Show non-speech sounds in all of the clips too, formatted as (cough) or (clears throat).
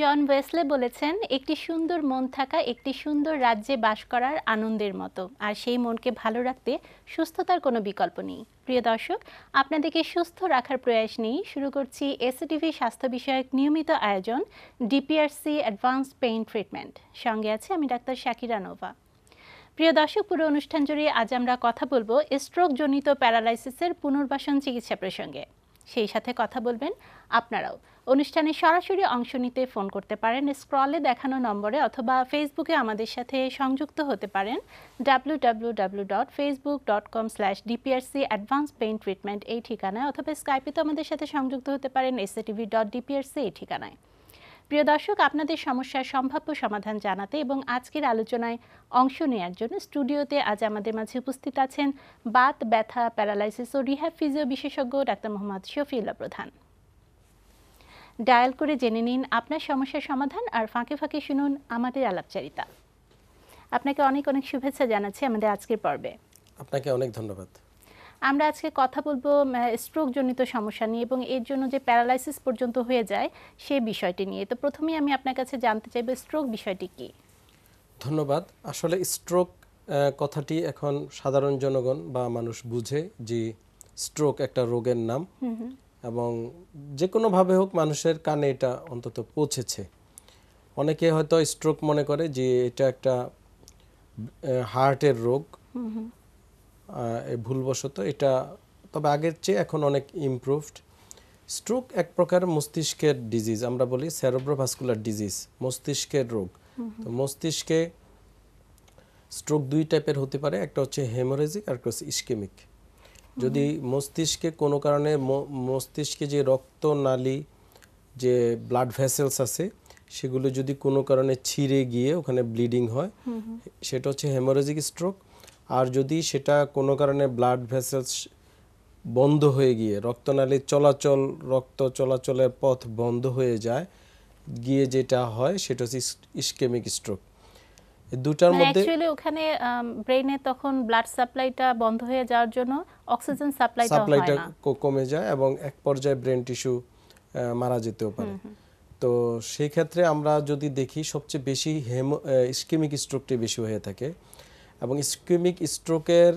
জন Wesley বলেছেন একটি সুন্দর মন থাকা একটি সুন্দর রাজ্যে বাস করার আনন্দের মতো আর সেই মনকে ভালো রাখতে সুস্থতার কোনো বিকল্প নেই প্রিয় দর্শক আপনাদেরকে সুস্থ রাখার প্রয়াস নিয়ে শুরু করছি এসএটিভি স্বাস্থ্য বিষয়ক নিয়মিত আয়োজন ডিপিআরসি অ্যাডভান্স পেইন ট্রিটমেন্ট সঙ্গে আছে আমি ডাক্তার শাকিরা নোভা প্রিয় দর্শক পুরো অনুষ্ঠান জুড়ে আজ আমরা কথা বলবো স্ট্রোকজনিত প্যারালাইসিসের পুনর্বাসন চিকিৎসা প্রসঙ্গে সেই সাথে কথা বলবেন আপনারাও অনুষ্ঠানে সরাসরি অংশ নিতে ফোন করতে পারেন স্ক্রলে দেখানো নম্বরে অথবা ফেসবুকে আমাদের সাথে সংযুক্ত হতে পারেন W W W dot Facebook dot com slash DPRC treatment এই ঠিকানায় অথবা তো আমাদের সাথে সংযুক্ত হতে পারেন এসএটিভি ডট ডিপিআরসি এই ঠিকানায় প্রিয় দর্শক আপনাদের সমস্যার সম্ভাব্য সমাধান জানাতে এবং আজকের আলোচনায় অংশ নেয়ার জন্য স্টুডিওতে আজ আমাদের মাঝে উপস্থিত আছেন বাত ব্যথা প্যারালাইসিস ও রিহ্যাব ফিজিও বিশেষজ্ঞ ডাক্তার মোহাম্মদ শফিউল্লা প্রধান ডায়াল করে জেনে নিন আপনার সমস্যার সমাধান আর ফাঁকে ফাঁকে শুনুন আমাদের আলাপচারিতা আপনাকে অনেক অনেক শুভেচ্ছা জানাচ্ছি আমাদের আজকের পর্বে আপনাকে অনেক ধন্যবাদ আমরা আজকে কথা বলবো স্ট্রোকজনিত সমস্যা নিয়ে এবং এর জন্য যে প্যারালাইসিস পর্যন্ত হয়ে যায় সেই বিষয়টি নিয়ে তো প্রথমেই আমি আপনার কাছে জানতে চাইব স্ট্রোক বিষয়টি কি ধন্যবাদ আসলে স্ট্রোক কথাটি এখন সাধারণ জনগণ বা মানুষ বুঝে যে স্ট্রোক একটা রোগের নাম এবং যে কোনোভাবে হোক মানুষের কানে এটা অন্তত পৌঁছেছে অনেকে হয়তো স্ট্রোক মনে করে যে এটা একটা হার্টের রোগ ভুলবশত এটা তবে আগের চেয়ে এখন অনেক ইমপ্রুভড স্ট্রোক এক প্রকার মস্তিষ্কের ডিজিজ আমরা বলি সেরোব্রোভাস্কুলার ডিজিজ মস্তিষ্কের রোগ তো মস্তিষ্কে স্ট্রোক দুই টাইপের হতে পারে একটা হচ্ছে হেমোরেজিক আর একটা হচ্ছে ইস্কেমিক যদি মস্তিষ্কে কোনো কারণে মস্তিষ্কে যে রক্তনালী যে ব্লাড ভেসেলস আছে সেগুলো যদি কোনো কারণে ছিঁড়ে গিয়ে ওখানে ব্লিডিং হয় সেটা হচ্ছে হেমোরেজিক স্ট্রোক আর যদি সেটা কোনো কারণে ব্লাড ভেসেলস বন্ধ হয়ে গিয়ে রক্তনালীর চলাচল রক্ত চলাচলের পথ বন্ধ হয়ে যায় গিয়ে যেটা হয় সেটা হচ্ছে ইস্কেমিক স্ট্রোক দুটার মানে মধ্যে অ্যাকচুয়ালি ওখানে ব্রেইনে um, তখন ব্লাড সাপ্লাইটা বন্ধ হয়ে যাওয়ার জন্য অক্সিজেন সাপ্লাইটা সাপ্লাইটা কমে যায় এবং এক পর্যায়ে ব্রেন টিস্যু মারা যেতেও পারে তো সেই ক্ষেত্রে আমরা যদি দেখি সবচেয়ে বেশি হেম ইস্কেমিক স্ট্রোকটি বেশি হয়ে থাকে এবং ইস্কেমিক স্ট্রোকের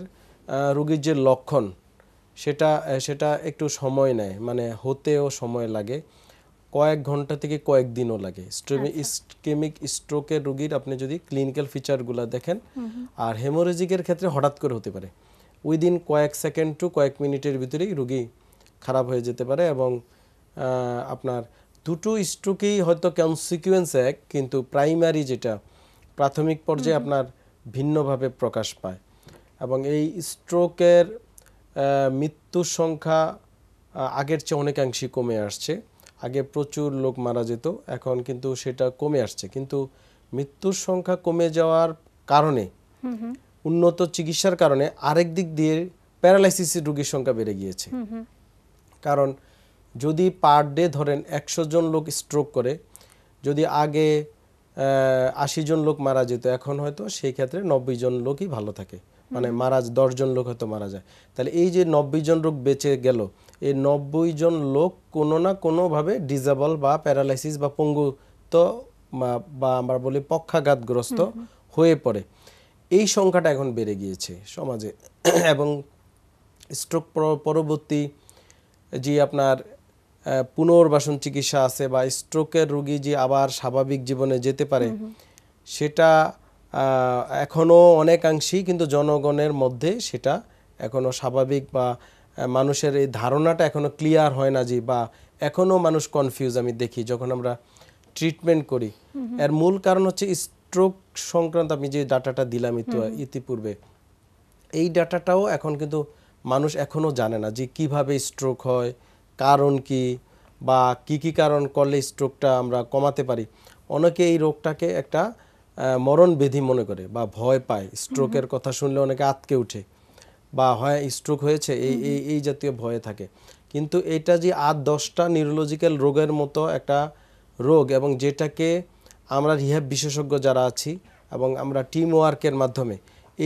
রোগীর যে লক্ষণ সেটা সেটা একটু সময় নেয় মানে হতেও সময় লাগে কয়েক ঘন্টা থেকে কয়েক দিনও লাগে স্ট্রেমিক আচ্ছা। স্ট্রোকের রোগীর আপনি যদি ক্লিনিক্যাল ফিচারগুলো দেখেন আর হেমোরেজিকের ক্ষেত্রে হঠাৎ করে হতে পারে উইদিন কয়েক সেকেন্ড টু কয়েক মিনিটের ভিতরেই রুগী খারাপ হয়ে যেতে পারে এবং আপনার দুটো স্ট্রোকেই হয়তো কনসিকুয়েন্স এক কিন্তু প্রাইমারি যেটা প্রাথমিক পর্যায়ে আপনার ভিন্নভাবে প্রকাশ পায় এবং এই স্ট্রোকের মৃত্যুর সংখ্যা আগের চেয়ে অনেকাংশে কমে আসছে আগে প্রচুর লোক মারা যেত এখন কিন্তু সেটা কমে আসছে কিন্তু মৃত্যুর সংখ্যা কমে যাওয়ার কারণে উন্নত চিকিৎসার কারণে আরেক দিক দিয়ে প্যারালাইসিস রোগীর সংখ্যা বেড়ে গিয়েছে কারণ যদি পার ডে ধরেন একশো জন লোক স্ট্রোক করে যদি আগে আশি জন লোক মারা যেত এখন হয়তো সেই ক্ষেত্রে নব্বই জন লোকই ভালো থাকে মানে মারা দশজন লোক হয়তো মারা যায় তাহলে এই যে নব্বই জন লোক বেঁচে গেল এই নব্বই জন লোক কোনো না কোনোভাবে ডিজেবল বা প্যারালাইসিস বা পঙ্গুত্ব বা আমরা বলি পক্ষাঘাতগ্রস্ত হয়ে পড়ে এই সংখ্যাটা এখন বেড়ে গিয়েছে সমাজে এবং স্ট্রোক পরবর্তী যে আপনার পুনর্বাসন চিকিৎসা আছে বা স্ট্রোকের রোগী যে আবার স্বাভাবিক জীবনে যেতে পারে সেটা এখনও অনেকাংশেই কিন্তু জনগণের মধ্যে সেটা এখনও স্বাভাবিক বা মানুষের এই ধারণাটা এখনও ক্লিয়ার হয় না যে বা এখনও মানুষ কনফিউজ আমি দেখি যখন আমরা ট্রিটমেন্ট করি এর মূল কারণ হচ্ছে স্ট্রোক সংক্রান্ত আমি যে ডাটাটা দিলাম ইতিপূর্বে এই ডাটাটাও এখন কিন্তু মানুষ এখনও জানে না যে কিভাবে স্ট্রোক হয় কারণ কি বা কি কি কারণ করলে স্ট্রোকটা আমরা কমাতে পারি অনেকে এই রোগটাকে একটা মরণ বেধি মনে করে বা ভয় পায় স্ট্রোকের কথা শুনলে অনেকে আতকে উঠে বা হয় স্ট্রোক হয়েছে এই এই এই জাতীয় ভয়ে থাকে কিন্তু এটা যে আর দশটা নিউরোলজিক্যাল রোগের মতো একটা রোগ এবং যেটাকে আমরা রিহ্যাব বিশেষজ্ঞ যারা আছি এবং আমরা টিম ওয়ার্কের মাধ্যমে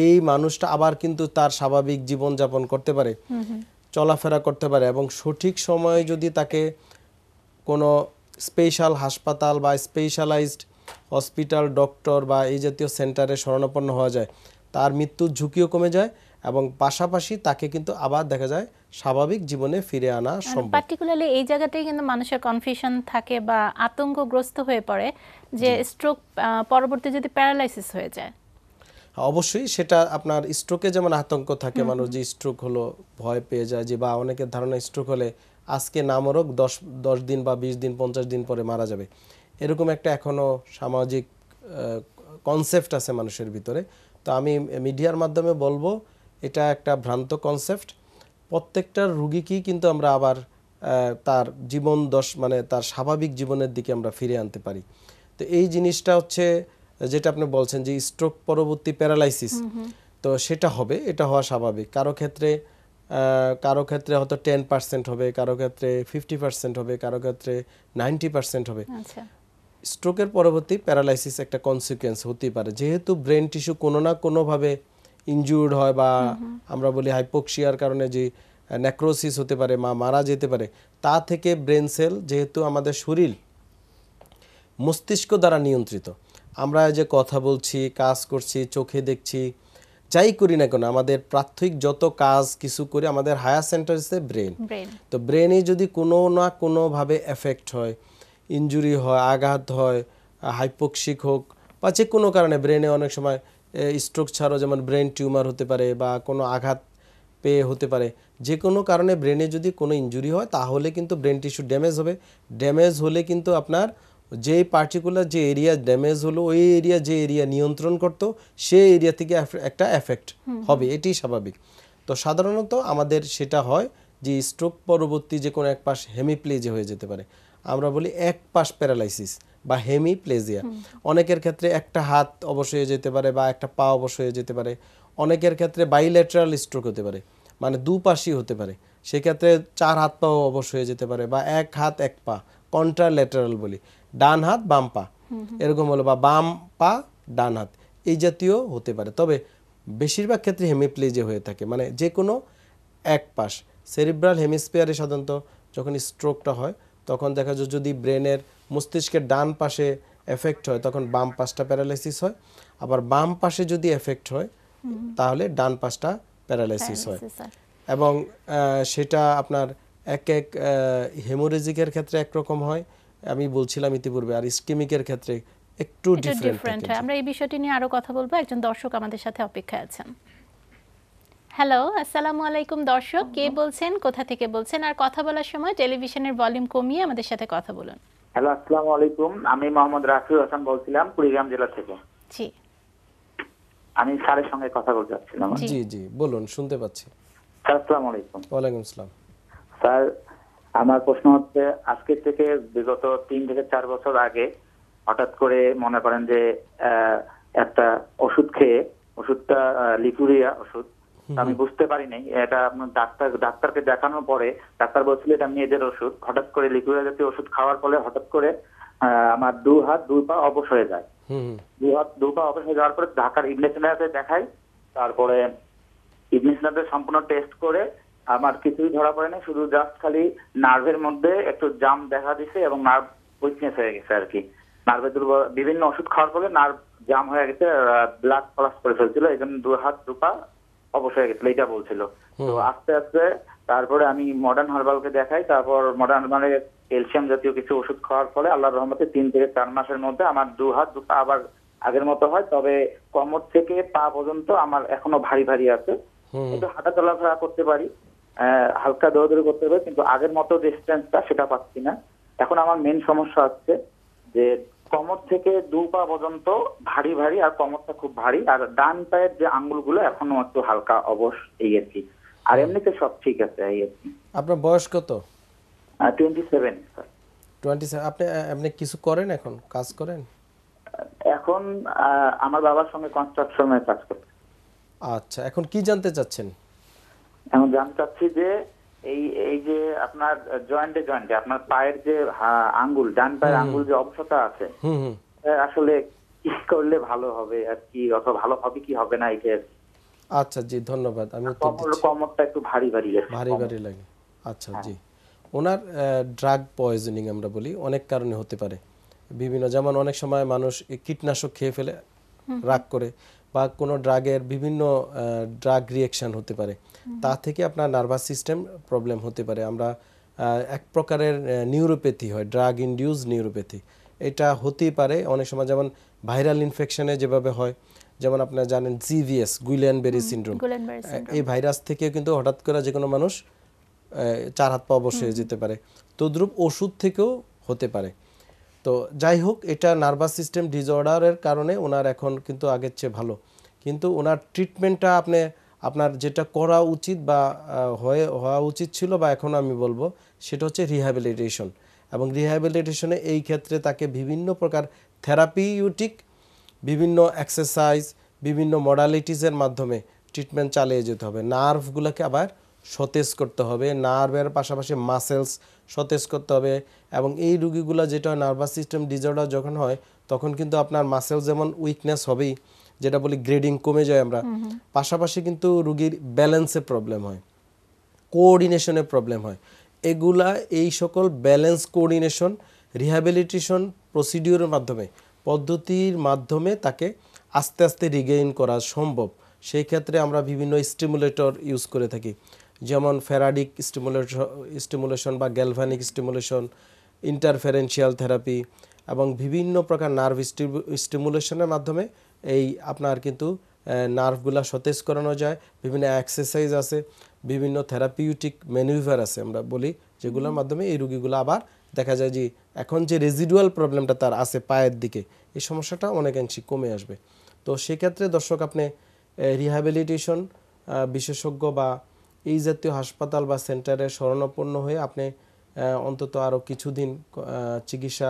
এই মানুষটা আবার কিন্তু তার স্বাভাবিক জীবনযাপন করতে পারে চলাফেরা করতে পারে এবং সঠিক সময়ে যদি তাকে কোনো স্পেশাল হাসপাতাল বা স্পেশালাইজড হসপিটাল ডক্টর বা এই জাতীয় সেন্টারে শরণাপন্ন হওয়া যায় তার মৃত্যুর ঝুঁকিও কমে যায় এবং পাশাপাশি তাকে কিন্তু আবার দেখা যায় স্বাভাবিক জীবনে ফিরে আনা সম্ভব পার্টিকুলারলি এই জায়গাটাই কিন্তু মানুষের কনফিউশন থাকে বা আতঙ্কগ্রস্ত হয়ে পড়ে যে স্ট্রোক পরবর্তী যদি প্যারালাইসিস হয়ে যায় হ্যাঁ, অবশ্যই সেটা আপনার স্ট্রোকে যেমন আতঙ্ক থাকে মানুষ যে স্ট্রোক হলো ভয় পেয়ে যায় যে বা অনেকের ধারণা স্ট্রোক হলে আজকে না মরক দশ দশ দিন বা বিশ দিন পঞ্চাশ দিন পরে মারা যাবে এরকম একটা এখনও সামাজিক কনসেপ্ট আছে মানুষের ভিতরে তো আমি মিডিয়ার মাধ্যমে বলবো এটা একটা ভ্রান্ত কনসেপ্ট প্রত্যেকটা রুগীকেই কিন্তু আমরা আবার তার জীবন দশ মানে তার স্বাভাবিক জীবনের দিকে আমরা ফিরে আনতে পারি তো এই জিনিসটা হচ্ছে যেটা আপনি বলছেন যে স্ট্রোক পরবর্তী প্যারালাইসিস তো সেটা হবে এটা হওয়া স্বাভাবিক কারো ক্ষেত্রে কারো ক্ষেত্রে হয়তো টেন পার্সেন্ট হবে কারো ক্ষেত্রে ফিফটি পার্সেন্ট হবে কারো ক্ষেত্রে নাইনটি পার্সেন্ট হবে স্ট্রোকের আচ্ছা। পরবর্তী প্যারালাইসিস একটা কনসিকুয়েন্স হতেই পারে যেহেতু ব্রেন টিস্যু কোনো না কোনোভাবে ইনজুর্ড হয় বা আমরা বলি হাইপোক্সিয়ার কারণে যে নেক্রোসিস হতে পারে মা মারা যেতে পারে তা থেকে ব্রেন সেল যেহেতু আমাদের শরীর মস্তিষ্ক দ্বারা নিয়ন্ত্রিত আমরা যে কথা বলছি কাজ করছি চোখে দেখছি যাই করি না কেন আমাদের প্রাথমিক যত কাজ কিছু করি আমাদের হায়ার সেন্টার হচ্ছে ব্রেন তো ব্রেনে যদি কোনো না কোনোভাবে এফেক্ট হয় ইঞ্জুরি হয় আঘাত হয় হাইপোক্সিক হোক বা যে কোনো কারণে ব্রেনে অনেক সময় স্ট্রোক ছাড়াও যেমন ব্রেন টিউমার হতে পারে বা কোনো আঘাত পেয়ে হতে পারে যে কোনো কারণে ব্রেনে যদি কোনো ইঞ্জুরি হয় তাহলে কিন্তু ব্রেন টিস্যু ড্যামেজ হবে ড্যামেজ হলে কিন্তু আপনার যে পার্টিকুলার যে এরিয়া ড্যামেজ হলো ওই এরিয়া যে এরিয়া নিয়ন্ত্রণ করতো সে এরিয়া থেকে একটা এফেক্ট হবে এটি স্বাভাবিক তো সাধারণত আমাদের সেটা হয় যে স্ট্রোক পরবর্তী যে কোনো এক পাশ হেমিপ্লেজে হয়ে যেতে পারে আমরা বলি এক পাশ প্যারালাইসিস বা হেমিপ্লেজিয়া অনেকের ক্ষেত্রে একটা হাত অবশ্য হয়ে যেতে পারে বা একটা পা অবশ্য হয়ে যেতে পারে অনেকের ক্ষেত্রে বাইলেটারাল স্ট্রোক হতে পারে মানে দুপাশি হতে পারে সেক্ষেত্রে চার হাত পাও অবশ্য হয়ে যেতে পারে বা এক হাত এক পা কন্ট্রালেটারাল বলি ডান হাত বাম পা এরকম হলো বা বাম পা ডান হাত এই জাতীয় হতে পারে তবে বেশিরভাগ ক্ষেত্রে হেমিপ্লেজিয়া হয়ে থাকে মানে যে কোনো এক পাশ সেরিব্রাল হেমিস্পিয়ারে সাধারণত যখন স্ট্রোকটা হয় তখন দেখা যায় যদি ব্রেনের মস্তিষ্কের ডান পাশে এফেক্ট হয় তখন বাম পাশটা প্যারালাইসিস হয় আবার বাম পাশে যদি এফেক্ট হয় তাহলে ডান পাশটা প্যারালাইসিস হয় এবং সেটা আপনার এক এক হেমোরেজিকের ক্ষেত্রে একরকম হয় আমি বলছিলাম ইতিপূর্বে আর স্কিমিকের ক্ষেত্রে একটু ডিফারেন্ট হ্যাঁ, আমরা এই বিষয়টি নিয়ে আরো কথা বলবো একজন দর্শক আমাদের সাথে অপেক্ষায় আছেন হ্যালো আসসালামু আলাইকুম দর্শক কে বলছেন কোথা থেকে বলছেন আর কথা বলার সময় টেলিভিশনের ভলিউম কমিয়ে আমাদের সাথে কথা বলুন হ্যালো আসসালাম আলাইকুম আমি মোহাম্মদ রাফিউল হাসান বলছিলাম কুড়িগ্রাম জেলা থেকে জি আমি স্যারের সঙ্গে কথা বলতে চাচ্ছিলাম জি জি বলুন শুনতে পাচ্ছি আসসালাম আলাইকুম ওয়ালাইকুম আসসালাম স্যার আমার প্রশ্ন হচ্ছে আজকে থেকে বিগত তিন থেকে চার বছর আগে হঠাৎ করে মনে করেন যে একটা ওষুধ খেয়ে ওষুধটা লিকুরিয়া ওষুধ আমি বুঝতে পারি নাই এটা ডাক্তার ডাক্তারকে দেখানোর পরে ডাক্তার বলছিল এটা মেয়েদের ওষুধ হঠাৎ করে লিকুইড জাতীয় ওষুধ খাওয়ার ফলে হঠাৎ করে আমার দু হাত দুই পা অবশ হয়ে যায় দু হাত দু পা অবশ হয়ে যাওয়ার পরে ঢাকার ইবনে দেখাই তারপরে ইবনে সম্পূর্ণ টেস্ট করে আমার কিছুই ধরা পড়ে না শুধু জাস্ট খালি নার্ভের মধ্যে একটু জাম দেখা দিছে এবং নার্ভ উইকনেস হয়ে গেছে আর কি নার্ভের দুর্বল বিভিন্ন ওষুধ খাওয়ার ফলে নার্ভ জাম হয়ে গেছে ব্লাড ক্লাস করে ফেলছিল এই জন্য দু হাত দুপা অবশ্যই হয়ে গেছিল এটা বলছিল তো আস্তে আস্তে তারপরে আমি মডার্ন হার্বালকে দেখাই তারপর মডার্ন হার্বালে ক্যালসিয়াম জাতীয় কিছু ওষুধ খাওয়ার ফলে আল্লাহ রহমতে তিন থেকে চার মাসের মধ্যে আমার দু হাত দু পা আবার আগের মতো হয় তবে কমর থেকে পা পর্যন্ত আমার এখনো ভারী ভারী আছে কিন্তু হাঁটা চলাফেরা করতে পারি হালকা দৌড়াদৌড়ি করতে পারি কিন্তু আগের মতো ডিস্টেন্সটা সেটা পাচ্ছি না এখন আমার মেন সমস্যা হচ্ছে যে কমর থেকে দু পা পর্যন্ত ভারী ভারী আর কমরটা খুব ভারী আর ডান পায়ের যে আঙ্গুলগুলো এখনো একটু হালকা অবশ এই আর আর এমনিতে সব ঠিক আছে এই আপনার বয়স কত twenty seven sir twenty seven আপনি এমনি কিছু করেন এখন কাজ করেন এখন আমার বাবার সঙ্গে কনস্ট্রাকশনে কাজ করতে আচ্ছা এখন কি জানতে চাচ্ছেন এখন জানতে চাচ্ছি যে এই এই যে আপনার জয়েন্টে জয়েন্টে আপনার পায়ের যে আঙ্গুল ডান পায়ের আঙ্গুল যে অবসতা আছে আসলে কি করলে ভালো হবে আর কি অত ভালো হবে কি হবে না এটা আচ্ছা জি ধন্যবাদ আমি উত্তর দিচ্ছি কোমরটা একটু ভারী ভারী লাগে ভারী ভারী লাগে আচ্ছা হ্যাঁ। জি ওনার ড্রাগ পয়জনিং আমরা বলি অনেক কারণে হতে পারে বিভিন্ন যেমন অনেক সময় মানুষ কীটনাশক খেয়ে ফেলে রাগ করে বা কোনো ড্রাগের বিভিন্ন ড্রাগ রিয়েকশান হতে পারে তা থেকে আপনার নার্ভাস সিস্টেম প্রবলেম হতে পারে আমরা এক প্রকারের নিউরোপ্যাথি হয় ড্রাগ ইনডিউজ নিউরোপ্যাথি এটা হতেই পারে অনেক সময় যেমন ভাইরাল ইনফেকশনে যেভাবে হয় যেমন আপনারা জানেন জিভিএস গুইলিয়ান বেরি সিন্ড্রোম এই ভাইরাস থেকে কিন্তু হঠাৎ করে যে কোনো মানুষ চার হাত পা অবশ্যই যেতে পারে তদ্রুপ ওষুধ থেকেও হতে পারে তো যাই হোক এটা নার্ভাস সিস্টেম ডিজঅর্ডারের কারণে ওনার এখন কিন্তু আগের চেয়ে ভালো কিন্তু ওনার ট্রিটমেন্টটা আপনি আপনার যেটা করা উচিত বা হয়ে হওয়া উচিত ছিল বা এখন আমি বলবো সেটা হচ্ছে রিহ্যাবিলিটেশন এবং রিহ্যাবিলিটেশনে এই ক্ষেত্রে তাকে বিভিন্ন প্রকার থেরাপিউটিক বিভিন্ন এক্সারসাইজ বিভিন্ন মডালিটিসের মাধ্যমে ট্রিটমেন্ট চালিয়ে যেতে হবে নার্ভগুলোকে আবার সতেজ করতে হবে নার্ভের পাশাপাশি মাসেলস সতেজ করতে হবে এবং এই রুগীগুলো যেটা হয় নার্ভাস সিস্টেম ডিজর্ডার যখন হয় তখন কিন্তু আপনার মাসেল যেমন উইকনেস হবেই যেটা বলি গ্রেডিং কমে যায় আমরা পাশাপাশি কিন্তু রুগীর ব্যালেন্সে প্রবলেম হয় কোঅর্ডিনেশনে প্রবলেম হয় এগুলা এই সকল ব্যালেন্স কোঅর্ডিনেশন রিহ্যাবিলিটেশন প্রসিডিওরের মাধ্যমে পদ্ধতির মাধ্যমে তাকে আস্তে আস্তে রিগেইন করা সম্ভব সেই ক্ষেত্রে আমরা বিভিন্ন স্টিমুলেটর ইউজ করে থাকি যেমন ফেরাডিক স্টিমুলেশন স্টিমুলেশন বা গ্যালভানিক স্টিমুলেশন ইন্টারফেরেন্সিয়াল থেরাপি এবং বিভিন্ন প্রকার নার্ভ স্টিমুলেশনের মাধ্যমে এই আপনার কিন্তু নার্ভগুলা সতেজ করানো যায় বিভিন্ন এক্সারসাইজ আছে বিভিন্ন থেরাপিউটিক ম্যানুভার আছে আমরা বলি যেগুলোর মাধ্যমে এই রুগীগুলো আবার দেখা যায় যে এখন যে রেজিডুয়াল প্রবলেমটা তার আছে পায়ের দিকে এই সমস্যাটা অনেকাংশে কমে আসবে তো সেক্ষেত্রে দর্শক আপনি রিহ্যাবিলিটেশন বিশেষজ্ঞ বা এই জাতীয় হাসপাতাল বা সেন্টারে শরণাপন্ন হয়ে আপনি অন্তত আরও কিছুদিন চিকিৎসা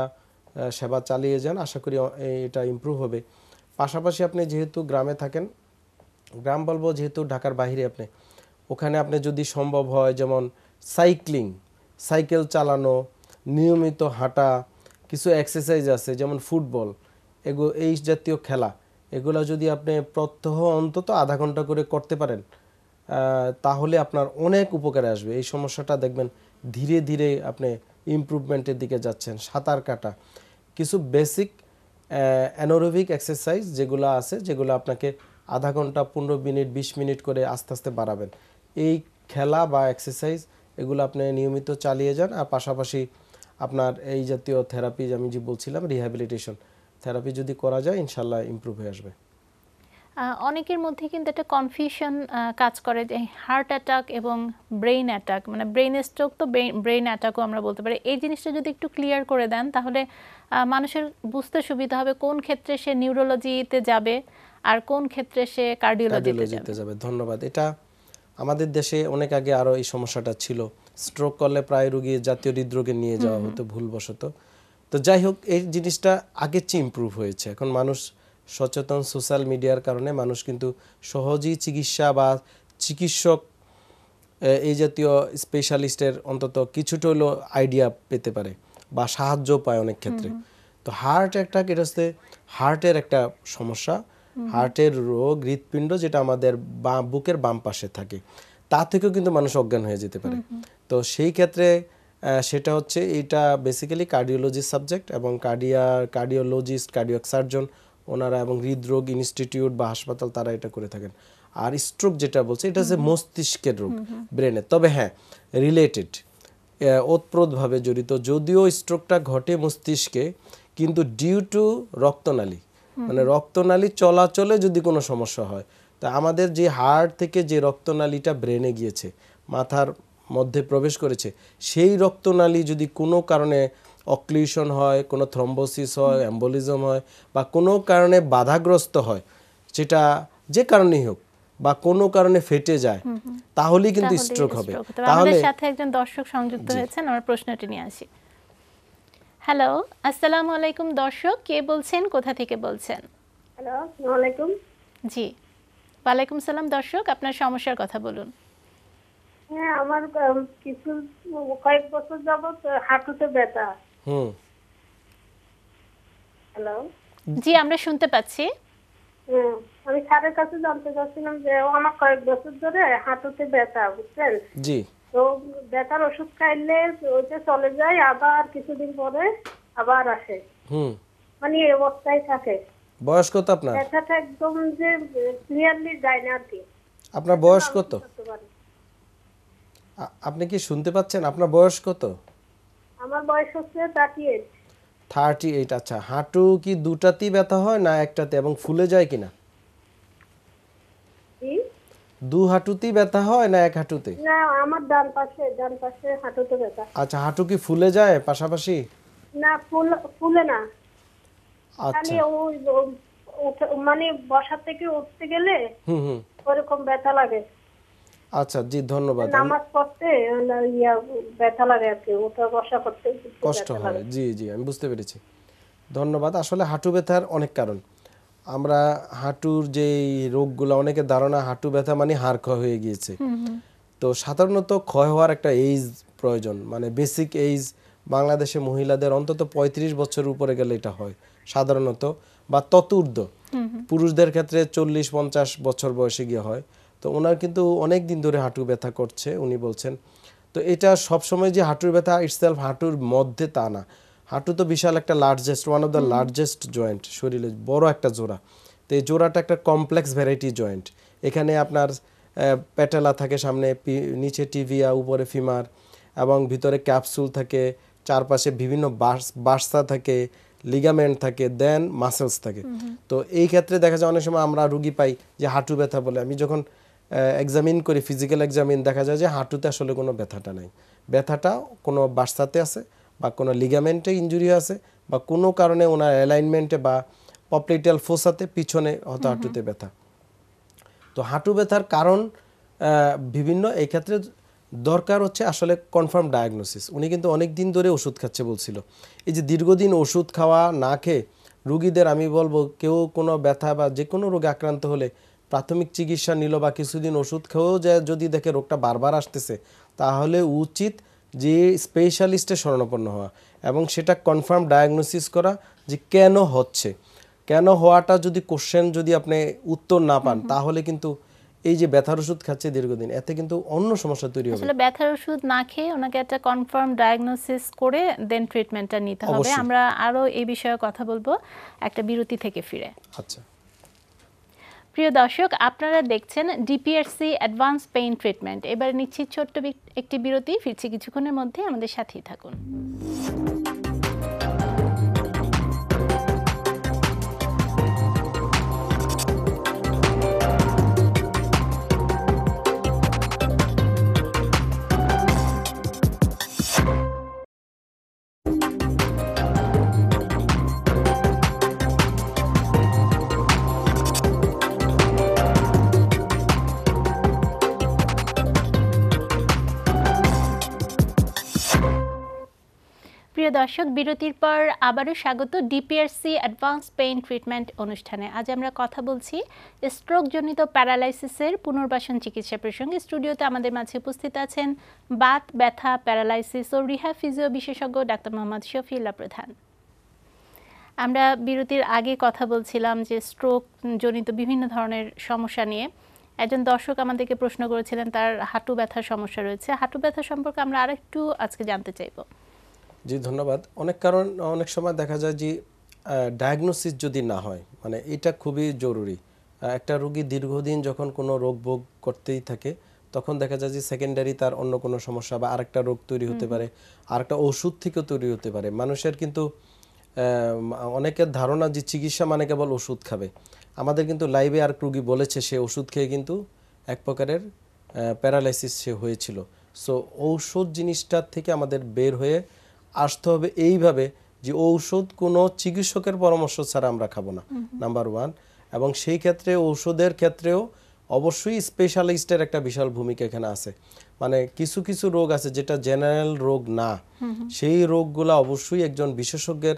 সেবা চালিয়ে যান আশা করি এটা ইম্প্রুভ হবে পাশাপাশি আপনি যেহেতু গ্রামে থাকেন গ্রাম বলবো যেহেতু ঢাকার বাহিরে আপনি ওখানে আপনি যদি সম্ভব হয় যেমন সাইক্লিং সাইকেল চালানো নিয়মিত হাঁটা কিছু এক্সারসাইজ আছে যেমন ফুটবল এগো এই জাতীয় খেলা এগুলো যদি আপনি প্রত্যহ অন্তত আধা ঘন্টা করে করতে পারেন তাহলে আপনার অনেক উপকারে আসবে এই সমস্যাটা দেখবেন ধীরে ধীরে আপনি ইম্প্রুভমেন্টের দিকে যাচ্ছেন সাঁতার কাটা কিছু বেসিক অ্যানোরোভিক এক্সারসাইজ যেগুলো আছে যেগুলো আপনাকে আধা ঘন্টা পনেরো মিনিট বিশ মিনিট করে আস্তে আস্তে বাড়াবেন এই খেলা বা এক্সারসাইজ এগুলো আপনি নিয়মিত চালিয়ে যান আর পাশাপাশি আপনার এই জাতীয় থেরাপি আমি যে বলছিলাম রিহ্যাবিলিটেশন থেরাপি যদি করা যায় ইনশাল্লাহ ইম্প্রুভ হয়ে আসবে অনেকের মধ্যে কিন্তু একটা কনফিউশন কাজ করে যে হার্ট অ্যাটাক এবং ব্রেইন অ্যাটাক মানে ব্রেইন স্ট্রোক তো ব্রেইন অ্যাটাকও আমরা বলতে পারি এই জিনিসটা যদি একটু ক্লিয়ার করে দেন তাহলে মানুষের বুঝতে সুবিধা হবে কোন ক্ষেত্রে সে নিউরোলজিতে যাবে আর কোন ক্ষেত্রে সে কার্ডিওলজিতে যাবে ধন্যবাদ এটা আমাদের দেশে অনেক আগে আরও এই সমস্যাটা ছিল স্ট্রোক করলে প্রায় রুগী জাতীয় হৃদরোগে নিয়ে যাওয়া হতো ভুলবশত তো যাই হোক এই জিনিসটা আগের চেয়ে ইম্প্রুভ হয়েছে এখন মানুষ সচেতন সোশ্যাল মিডিয়ার কারণে মানুষ কিন্তু সহজেই চিকিৎসা বা চিকিৎসক এই জাতীয় স্পেশালিস্টের অন্তত কিছুটা হলেও আইডিয়া পেতে পারে বা সাহায্য পায় অনেক ক্ষেত্রে তো হার্ট একটা কেটে আসতে হার্টের একটা সমস্যা হার্টের রোগ হৃৎপিণ্ড যেটা আমাদের বা বুকের বাম পাশে থাকে তা থেকেও কিন্তু মানুষ অজ্ঞান হয়ে যেতে পারে তো সেই ক্ষেত্রে সেটা হচ্ছে এটা বেসিক্যালি কার্ডিওলজি সাবজেক্ট এবং কার্ডিয়া কার্ডিওলজিস্ট কার্ডিয়াক সার্জন ওনারা এবং হৃদরোগ ইনস্টিটিউট বা হাসপাতাল তারা এটা করে থাকেন আর স্ট্রোক যেটা বলছে এটা হচ্ছে মস্তিষ্কের রোগ ব্রেনে তবে হ্যাঁ রিলেটেড ওতপ্রোতভাবে জড়িত যদিও স্ট্রোকটা ঘটে মস্তিষ্কে কিন্তু ডিউ টু রক্তনালী মানে রক্তনালী চলাচলে যদি কোনো সমস্যা হয় তা আমাদের যে হার্ট থেকে যে রক্তনালীটা ব্রেনে গিয়েছে মাথার মধ্যে প্রবেশ করেছে সেই রক্তনালী যদি কোনো কারণে অক্লিউশন হয় কোনো থ্রম্বোসিস হয় অ্যাম্বোলিজম হয় বা কোনো কারণে বাধাগ্রস্ত হয় সেটা যে কারণেই হোক বা কোনো কারণে ফেটে যায় তাহলেই কিন্তু স্ট্রোক হবে তাহলে সাথে একজন দর্শক সংযুক্ত হয়েছেন আমার প্রশ্নটি নিয়ে আসি হ্যালো আসসালামু আলাইকুম দর্শক কে বলছেন কোথা থেকে বলছেন হ্যালো আসসালামু আলাইকুম জি ওয়ালাইকুম সালাম দর্শক আপনার সমস্যার কথা বলুন হ্যাঁ আমার কিছু কয়েক বছর যাবত হাঁটুতে ব্যথা হুম হ্যালো জি আমরা শুনতে পাচ্ছি আমি স্যারের কাছে জানতে চাচ্ছিলাম যে ও আমার কয়েক বছর ধরে হাঁটুতে ব্যথা বুঝছেন জি তো ব্যথার ওষুধ খাইলে ওইটা চলে যায় আবার কিছুদিন পরে আবার আসে হুম মানে এই অবস্থায় থাকে বয়স কত আপনার ব্যথাটা একদম যে ক্লিয়ারলি যায় না আর কি আপনার বয়স কত আপনি কি শুনতে পাচ্ছেন আপনার বয়স কত আমার বয়স হচ্ছে 38 38 আচ্ছা হাঁটু কি দুটাতেই ব্যথা হয় না একটাতে এবং ফুলে যায় কিনা দু হাঁটুতেই ব্যথা হয় না এক হাঁটুতে না আমার ডান পাশে ডান পাশে হাঁটুতে ব্যথা আচ্ছা হাঁটু কি ফুলে যায় পাশাপাশি না ফুল ফুলে না আচ্ছা মানে, মানে বসা থেকে উঠতে গেলে হুম হুম ওরকম ব্যথা লাগে আচ্ছা জি ধন্যবাদ নামাজ পড়তে ইয়া ব্যথা লাগে আর কি ওটা বসা করতে কষ্ট হয় জি জি আমি বুঝতে পেরেছি ধন্যবাদ আসলে হাঁটু ব্যথার অনেক কারণ আমরা হাঁটুর যে রোগগুলো অনেকে ধারণা হাঁটু ব্যথা মানে হাড় ক্ষয় হয়ে গিয়েছে তো সাধারণত ক্ষয় হওয়ার একটা এইজ প্রয়োজন মানে বেসিক এইজ বাংলাদেশে মহিলাদের অন্তত ৩৫ বছর উপরে গেলে এটা হয় সাধারণত বা তত ঊর্ধ্ব পুরুষদের ক্ষেত্রে চল্লিশ পঞ্চাশ বছর বয়সে গিয়ে হয় তো ওনার কিন্তু অনেক দিন ধরে হাঁটু ব্যথা করছে উনি বলছেন তো এটা সবসময় যে হাঁটুর ব্যথা ইটসেলফ হাঁটুর মধ্যে তা না হাঁটু তো বিশাল একটা largest one of the largest joint শরীরে বড় একটা জোড়া তো এই জোড়াটা একটা কমপ্লেক্স ভ্যারাইটি জয়েন্ট এখানে আপনার প্যাটেলা থাকে সামনে নিচে টিভিয়া উপরে ফিমার এবং ভিতরে ক্যাপসুল থাকে চারপাশে বিভিন্ন বার্সা থাকে লিগামেন্ট থাকে দেন মাসেলস থাকে তো এই ক্ষেত্রে দেখা যায় অনেক সময় আমরা রুগী পাই যে হাঁটু ব্যথা বলে আমি যখন এক্সামিন করে ফিজিক্যাল এক্সামিন দেখা যায় যে হাঁটুতে আসলে কোনো ব্যথাটা নাই ব্যথাটা কোনো বাসাতে আছে বা কোনো লিগামেন্টে ইঞ্জুরি আছে বা কোনো কারণে ওনার অ্যালাইনমেন্টে বা পপলেটিয়াল ফোসাতে পিছনে হয়তো হাঁটুতে ব্যথা তো হাঁটু ব্যথার কারণ বিভিন্ন এই ক্ষেত্রে দরকার হচ্ছে আসলে কনফার্ম ডায়াগনোসিস উনি কিন্তু অনেক দিন ধরে ওষুধ খাচ্ছে বলছিল এই যে দীর্ঘদিন ওষুধ খাওয়া না খেয়ে রুগীদের আমি বলবো কেউ কোনো ব্যথা বা যে কোনো রোগে আক্রান্ত হলে প্রাথমিক চিকিৎসা নিল বা কিছুদিন ওষুধ খেয়েও যে যদি দেখে রোগটা বারবার আসতেছে তাহলে উচিত যে স্পেশালিস্টে শরণাপন্ন হওয়া এবং সেটা কনফার্ম ডায়াগনোসিস করা যে কেন হচ্ছে কেন হওয়াটা যদি কোশ্চেন যদি আপনি উত্তর না পান তাহলে কিন্তু এই যে ব্যথার ওষুধ খাচ্ছে দীর্ঘদিন এতে কিন্তু অন্য সমস্যা তৈরি হবে আসলে ব্যথার ওষুধ না খেয়ে ওনাকে একটা কনফার্ম ডায়াগনোসিস করে দেন ট্রিটমেন্টটা নিতে হবে আমরা আরও এই বিষয়ে কথা বলবো একটা বিরতি থেকে ফিরে আচ্ছা প্রিয় দর্শক আপনারা দেখছেন ডিপিআরসি অ্যাডভান্স পেইন ট্রিটমেন্ট এবার নিচ্ছি ছোট্ট একটি বিরতি ফিরছি কিছুক্ষণের মধ্যে আমাদের সাথেই থাকুন প্রিয় দর্শক বিরতির পর আবারও স্বাগত ডিপিআরসি অ্যাডভান্স পেইন ট্রিটমেন্ট অনুষ্ঠানে আজ আমরা কথা বলছি স্ট্রোকজনিত প্যারালাইসিসের পুনর্বাসন চিকিৎসা প্রসঙ্গে স্টুডিওতে আমাদের মাঝে উপস্থিত আছেন বাত ব্যথা প্যারালাইসিস ও রিহা ফিজিও বিশেষজ্ঞ ডাক্তার মোহাম্মদ শফিউল্লাহ প্রধান আমরা বিরতির আগে কথা বলছিলাম যে স্ট্রোক জনিত বিভিন্ন ধরনের সমস্যা নিয়ে একজন দর্শক আমাদেরকে প্রশ্ন করেছিলেন তার হাঁটু ব্যথার সমস্যা রয়েছে হাঁটু ব্যথা সম্পর্কে আমরা আরেকটু আজকে জানতে চাইবো জি ধন্যবাদ অনেক কারণ অনেক সময় দেখা যায় যে ডায়াগনোসিস যদি না হয় মানে এটা খুবই জরুরি একটা রোগী দীর্ঘদিন যখন কোনো রোগ ভোগ করতেই থাকে তখন দেখা যায় যে সেকেন্ডারি তার অন্য কোনো সমস্যা বা আরেকটা রোগ তৈরি হতে পারে আরেকটা ওষুধ থেকেও তৈরি হতে পারে মানুষের কিন্তু অনেকের ধারণা যে চিকিৎসা মানে কেবল ওষুধ খাবে আমাদের কিন্তু লাইভে আর রুগী বলেছে সে ওষুধ খেয়ে কিন্তু এক প্রকারের প্যারালাইসিস সে হয়েছিল সো ঔষধ জিনিসটার থেকে আমাদের বের হয়ে আসতে হবে এইভাবে যে ঔষধ কোনো চিকিৎসকের পরামর্শ ছাড়া আমরা খাবো না নাম্বার ওয়ান এবং সেই ক্ষেত্রে ঔষধের ক্ষেত্রেও অবশ্যই স্পেশালিস্টের একটা বিশাল ভূমিকা এখানে আছে মানে কিছু কিছু রোগ আছে যেটা জেনারেল রোগ না সেই রোগগুলো অবশ্যই একজন বিশেষজ্ঞের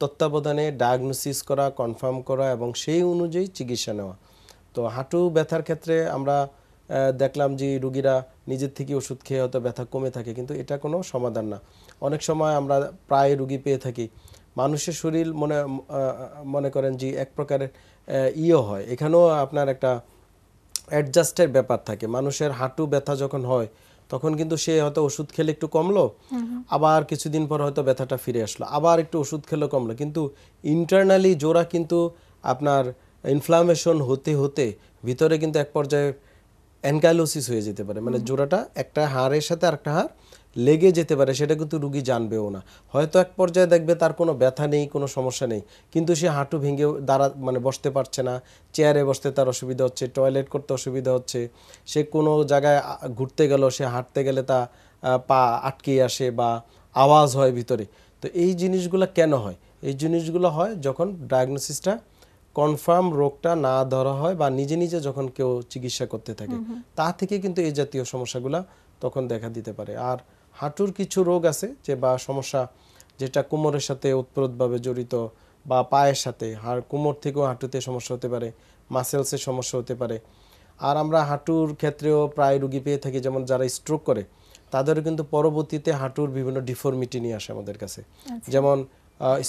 তত্ত্বাবধানে ডায়াগনোসিস করা কনফার্ম করা এবং সেই অনুযায়ী চিকিৎসা নেওয়া তো হাঁটু ব্যথার ক্ষেত্রে আমরা দেখলাম যে রুগীরা নিজের থেকে ওষুধ খেয়ে হয়তো ব্যথা কমে থাকে কিন্তু এটা কোনো সমাধান না অনেক সময় আমরা প্রায় রুগী পেয়ে থাকি মানুষের শরীর মনে মনে করেন যে এক প্রকারের ইয়ে হয় এখানেও আপনার একটা অ্যাডজাস্টের ব্যাপার থাকে মানুষের হাঁটু ব্যথা যখন হয় তখন কিন্তু সে হয়তো ওষুধ খেলে একটু কমলো আবার কিছুদিন পর হয়তো ব্যথাটা ফিরে আসলো আবার একটু ওষুধ খেলে কমলো কিন্তু ইন্টারনালি জোড়া কিন্তু আপনার ইনফ্লামেশন হতে হতে ভিতরে কিন্তু এক পর্যায়ে অ্যানকাইলোসিস হয়ে যেতে পারে মানে জোড়াটা একটা হাড়ের সাথে আরেকটা হাড় লেগে যেতে পারে সেটা কিন্তু রুগী জানবেও না হয়তো এক পর্যায়ে দেখবে তার কোনো ব্যথা নেই কোনো সমস্যা নেই কিন্তু সে হাঁটু ভেঙে দাঁড়া মানে বসতে পারছে না চেয়ারে বসতে তার অসুবিধা হচ্ছে টয়লেট করতে অসুবিধা হচ্ছে সে কোনো জায়গায় ঘুরতে গেল সে হাঁটতে গেলে তা পা আটকে আসে বা আওয়াজ হয় ভিতরে তো এই জিনিসগুলো কেন হয় এই জিনিসগুলো হয় যখন ডায়াগনোসিসটা কনফার্ম রোগটা না ধরা হয় বা নিজে নিজে যখন কেউ চিকিৎসা করতে থাকে তা থেকে কিন্তু এই জাতীয় সমস্যাগুলা তখন দেখা দিতে পারে আর হাঁটুর কিছু রোগ আছে যে বা সমস্যা যেটা কোমরের সাথে উৎপ্রোতভাবে জড়িত বা পায়ের সাথে হাড় কোমর থেকেও হাঁটুতে সমস্যা হতে পারে মাসেলসের সমস্যা হতে পারে আর আমরা হাঁটুর ক্ষেত্রেও প্রায় রুগী পেয়ে থাকি যেমন যারা স্ট্রোক করে তাদেরও কিন্তু পরবর্তীতে হাঁটুর বিভিন্ন ডিফর্মিটি নিয়ে আসে আমাদের কাছে আচ্ছা। যেমন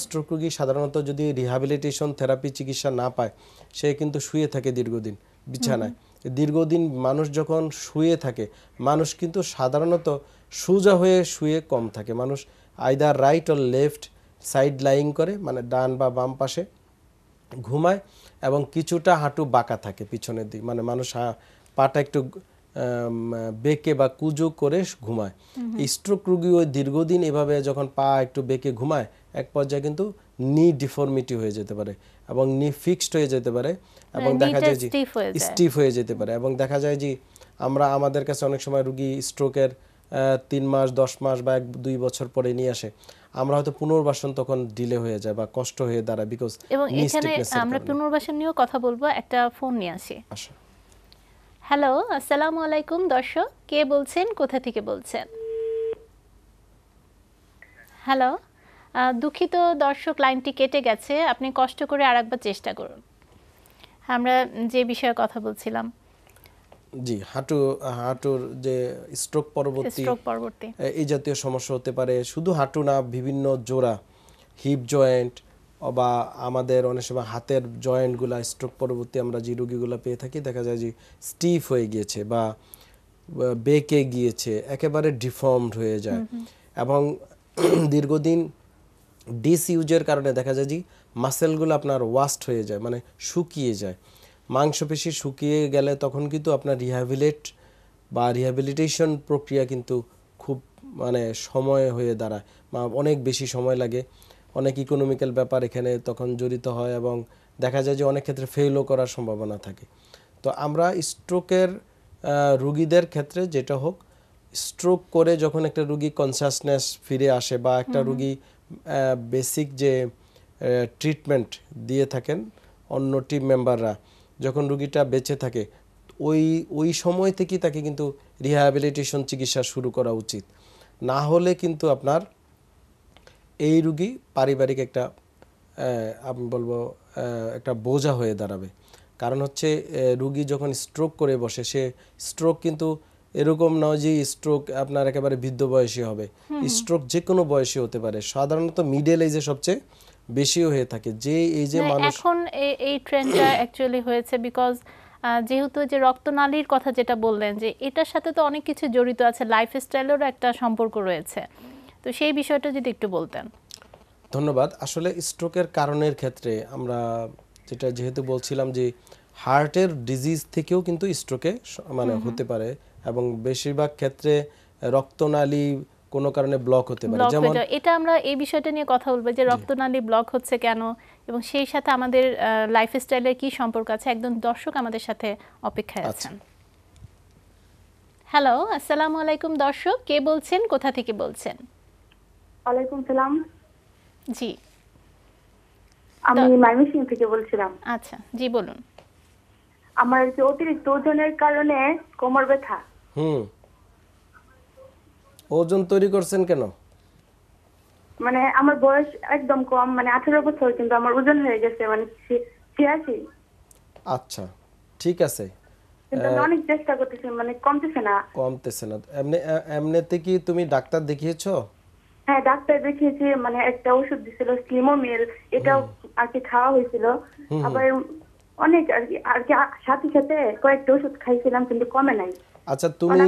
স্ট্রোক রোগী সাধারণত যদি রিহাবিলিটেশন থেরাপি চিকিৎসা না পায় সে কিন্তু শুয়ে থাকে দীর্ঘদিন বিছানায় দীর্ঘদিন মানুষ যখন শুয়ে থাকে মানুষ কিন্তু সাধারণত সোজা হয়ে শুয়ে কম থাকে মানুষ either right or left side lying করে মানে ডান বা বাম পাশে ঘুমায় এবং কিছুটা হাঁটু বাঁকা থাকে পিছনের দিক মানে মানুষ পাটা একটু বেঁকে বা কুজো করে ঘুমায় স্ট্রোক রুগী ওই দীর্ঘদিন এভাবে যখন পা একটু বেঁকে ঘুমায় এক পর্যায়ে কিন্তু নি ডিফর্মিটি হয়ে যেতে পারে এবং নি ফিক্সড হয়ে যেতে পারে মানে এবং দেখা যায় যে স্টিফ হয়ে যেতে পারে এবং দেখা যায় যে আমরা আমাদের কাছে অনেক সময় রুগী স্ট্রোকের তিন মাস দশ মাস বা এক দুই বছর পরে নিয়ে আসে আমরা হয়তো পুনর্বাসন তখন ডিলে হয়ে যায় বা কষ্ট হয়ে দাঁড়ায় বিকজ এবং এখানে আমরা পুনর্বাসন নিয়েও কথা বলবো একটা ফোন নিয়ে আসি আচ্ছা হ্যালো আসসালামু আলাইকুম দর্শক কে বলছেন কোথা থেকে বলছেন হ্যালো দুঃখিত দর্শক লাইনটি কেটে গেছে আপনি কষ্ট করে আরেকবার চেষ্টা করুন আমরা যে বিষয়ে কথা বলছিলাম জি হাঁটু হাঁটুর যে স্ট্রোক পরবর্তী স্ট্রোক পরবর্তী এই জাতীয় সমস্যা হতে পারে শুধু হাঁটু না বিভিন্ন জোড়া হিপ জয়েন্ট বা আমাদের অনেক সময় হাতের জয়েন্টগুলো স্ট্রোক পরবর্তী আমরা যে রুগীগুলো পেয়ে থাকি দেখা যায় যে স্টিফ হয়ে গিয়েছে বা বেঁকে গিয়েছে একেবারে ডিফর্মড হয়ে যায় এবং (clears throat) দীর্ঘদিন ইউজের কারণে দেখা যায় যে মাসেলগুলো আপনার ওয়াস্ট হয়ে যায় মানে শুকিয়ে যায় মাংসপেশি শুকিয়ে গেলে তখন কিন্তু আপনার রিহ্যাবিলেট বা রিহ্যাবিলিটেশন প্রক্রিয়া কিন্তু খুব মানে সময় হয়ে দাঁড়ায় অনেক বেশি সময় লাগে অনেক ইকোনমিক্যাল ব্যাপার এখানে তখন জড়িত হয় এবং দেখা যায় যে অনেক ক্ষেত্রে ফেলও করার সম্ভাবনা থাকে তো আমরা স্ট্রোকের রুগীদের ক্ষেত্রে যেটা হোক স্ট্রোক করে যখন একটা রুগী কনসাসনেস ফিরে আসে বা একটা রুগী বেসিক যে ট্রিটমেন্ট দিয়ে থাকেন অন্য টিম মেম্বাররা যখন রুগীটা বেঁচে থাকে ওই ওই সময় থেকেই তাকে কিন্তু রিহ্যাবিলিটেশন চিকিৎসা শুরু করা উচিত না হলে কিন্তু আপনার এই রুগী পারিবারিক একটা আমি বলবো একটা বোঝা হয়ে দাঁড়াবে কারণ হচ্ছে রুগী যখন স্ট্রোক করে বসে সে স্ট্রোক কিন্তু এরকম নয় যে স্ট্রোক আপনার একেবারে বৃদ্ধ বয়সী হবে স্ট্রোক যে কোনো বয়সে হতে পারে সাধারণত মিডল এজে সবচেয়ে বেশি হয়ে থাকে যে এই যে মানুষ এখন এই ট্রেন্ডটা অ্যাকচুয়ালি (coughs) হয়েছে বিকজ যেহেতু যে রক্তনালীর কথা যেটা বললেন যে এটার সাথে তো অনেক কিছু জড়িত আছে লাইফস্টাইলেরও একটা সম্পর্ক রয়েছে তো সেই বিষয়টা যদি একটু বলতেন ধন্যবাদ আসলে স্ট্রোকের কারণের ক্ষেত্রে আমরা যেটা যেহেতু বলছিলাম যে হার্টের ডিজিজ থেকেও কিন্তু স্ট্রোকে মানে হতে পারে এবং বেশিরভাগ ক্ষেত্রে রক্তনালী কোনো কারণে ব্লক হতে পারে যেমন এটা আমরা এই বিষয়টা নিয়ে কথা বলবো যে রক্তনালী ব্লক হচ্ছে কেন এবং সেই সাথে আমাদের লাইফস্টাইলের কি সম্পর্ক আছে একদম দর্শক আমাদের সাথে অপেক্ষায় আচ্ছা। আছেন হ্যালো আসসালামু আলাইকুম দর্শক কে বলছেন কোথা থেকে বলছেন ওয়ালাইকুম সালাম জি আমি থেকে বলছিলাম আচ্ছা জি বলুন আমার যে অতিরিক্ত ওজনের কারণে কোমর ব্যথা হুম ওজন তৈরি করছেন কেন মানে আমার বয়স একদম কম মানে আঠারো বছর কিন্তু আমার ওজন হয়ে গেছে মানে ছিয়াশি আচ্ছা ঠিক আছে অনেক চেষ্টা করতেছি মানে কমতেছে না কমতেছে না এমনি এমনিতে কি তুমি ডাক্তার দেখিয়েছো হ্যাঁ ডাক্তার দেখিয়েছি মানে একটা ওষুধ দিছিল স্লিমোমিল এটা আর কি খাওয়া হয়েছিল আবার অনেক আর কি আর কি সাথে সাথে কয়েকটা ওষুধ খাইছিলাম কিন্তু কমে নাই আচ্ছা তুমি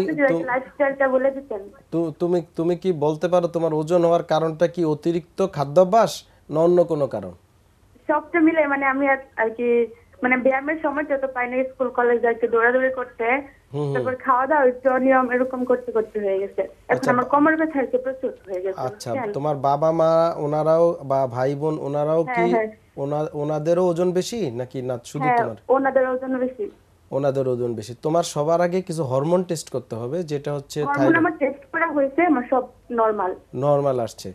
তুমি তুমি কি বলতে পারো তোমার ওজন হওয়ার কারণটা কি অতিরিক্ত খাদ্যাভ্যাস না অন্য কোনো কারণ সবটা মিলে মানে আমি আর কি মানে ব্যায়ামের সময় যত পাই না স্কুল কলেজ যাইতে দৌড়াদৌড়ি করতে তারপর খাওয়া দাওয়া একটু এরকম করতে করতে হয়ে গেছে এখন আচ্ছা, আমার ব্যথা প্রচুর হয়ে গেছে আচ্ছা তোমার বাবা মা ওনারাও বা ভাই বোন ওনারাও হ্যাঁ, কি হ্যাঁ। ওনাদেরও ওজন বেশি নাকি না শুধু হ্যাঁ, তোমার ওনাদের ওজন বেশি ওনাদের ওজন বেশি তোমার সবার আগে কিছু হরমোন টেস্ট করতে হবে যেটা হচ্ছে আমার টেস্ট করা হয়েছে আমার সব নরমাল নরমাল আসছে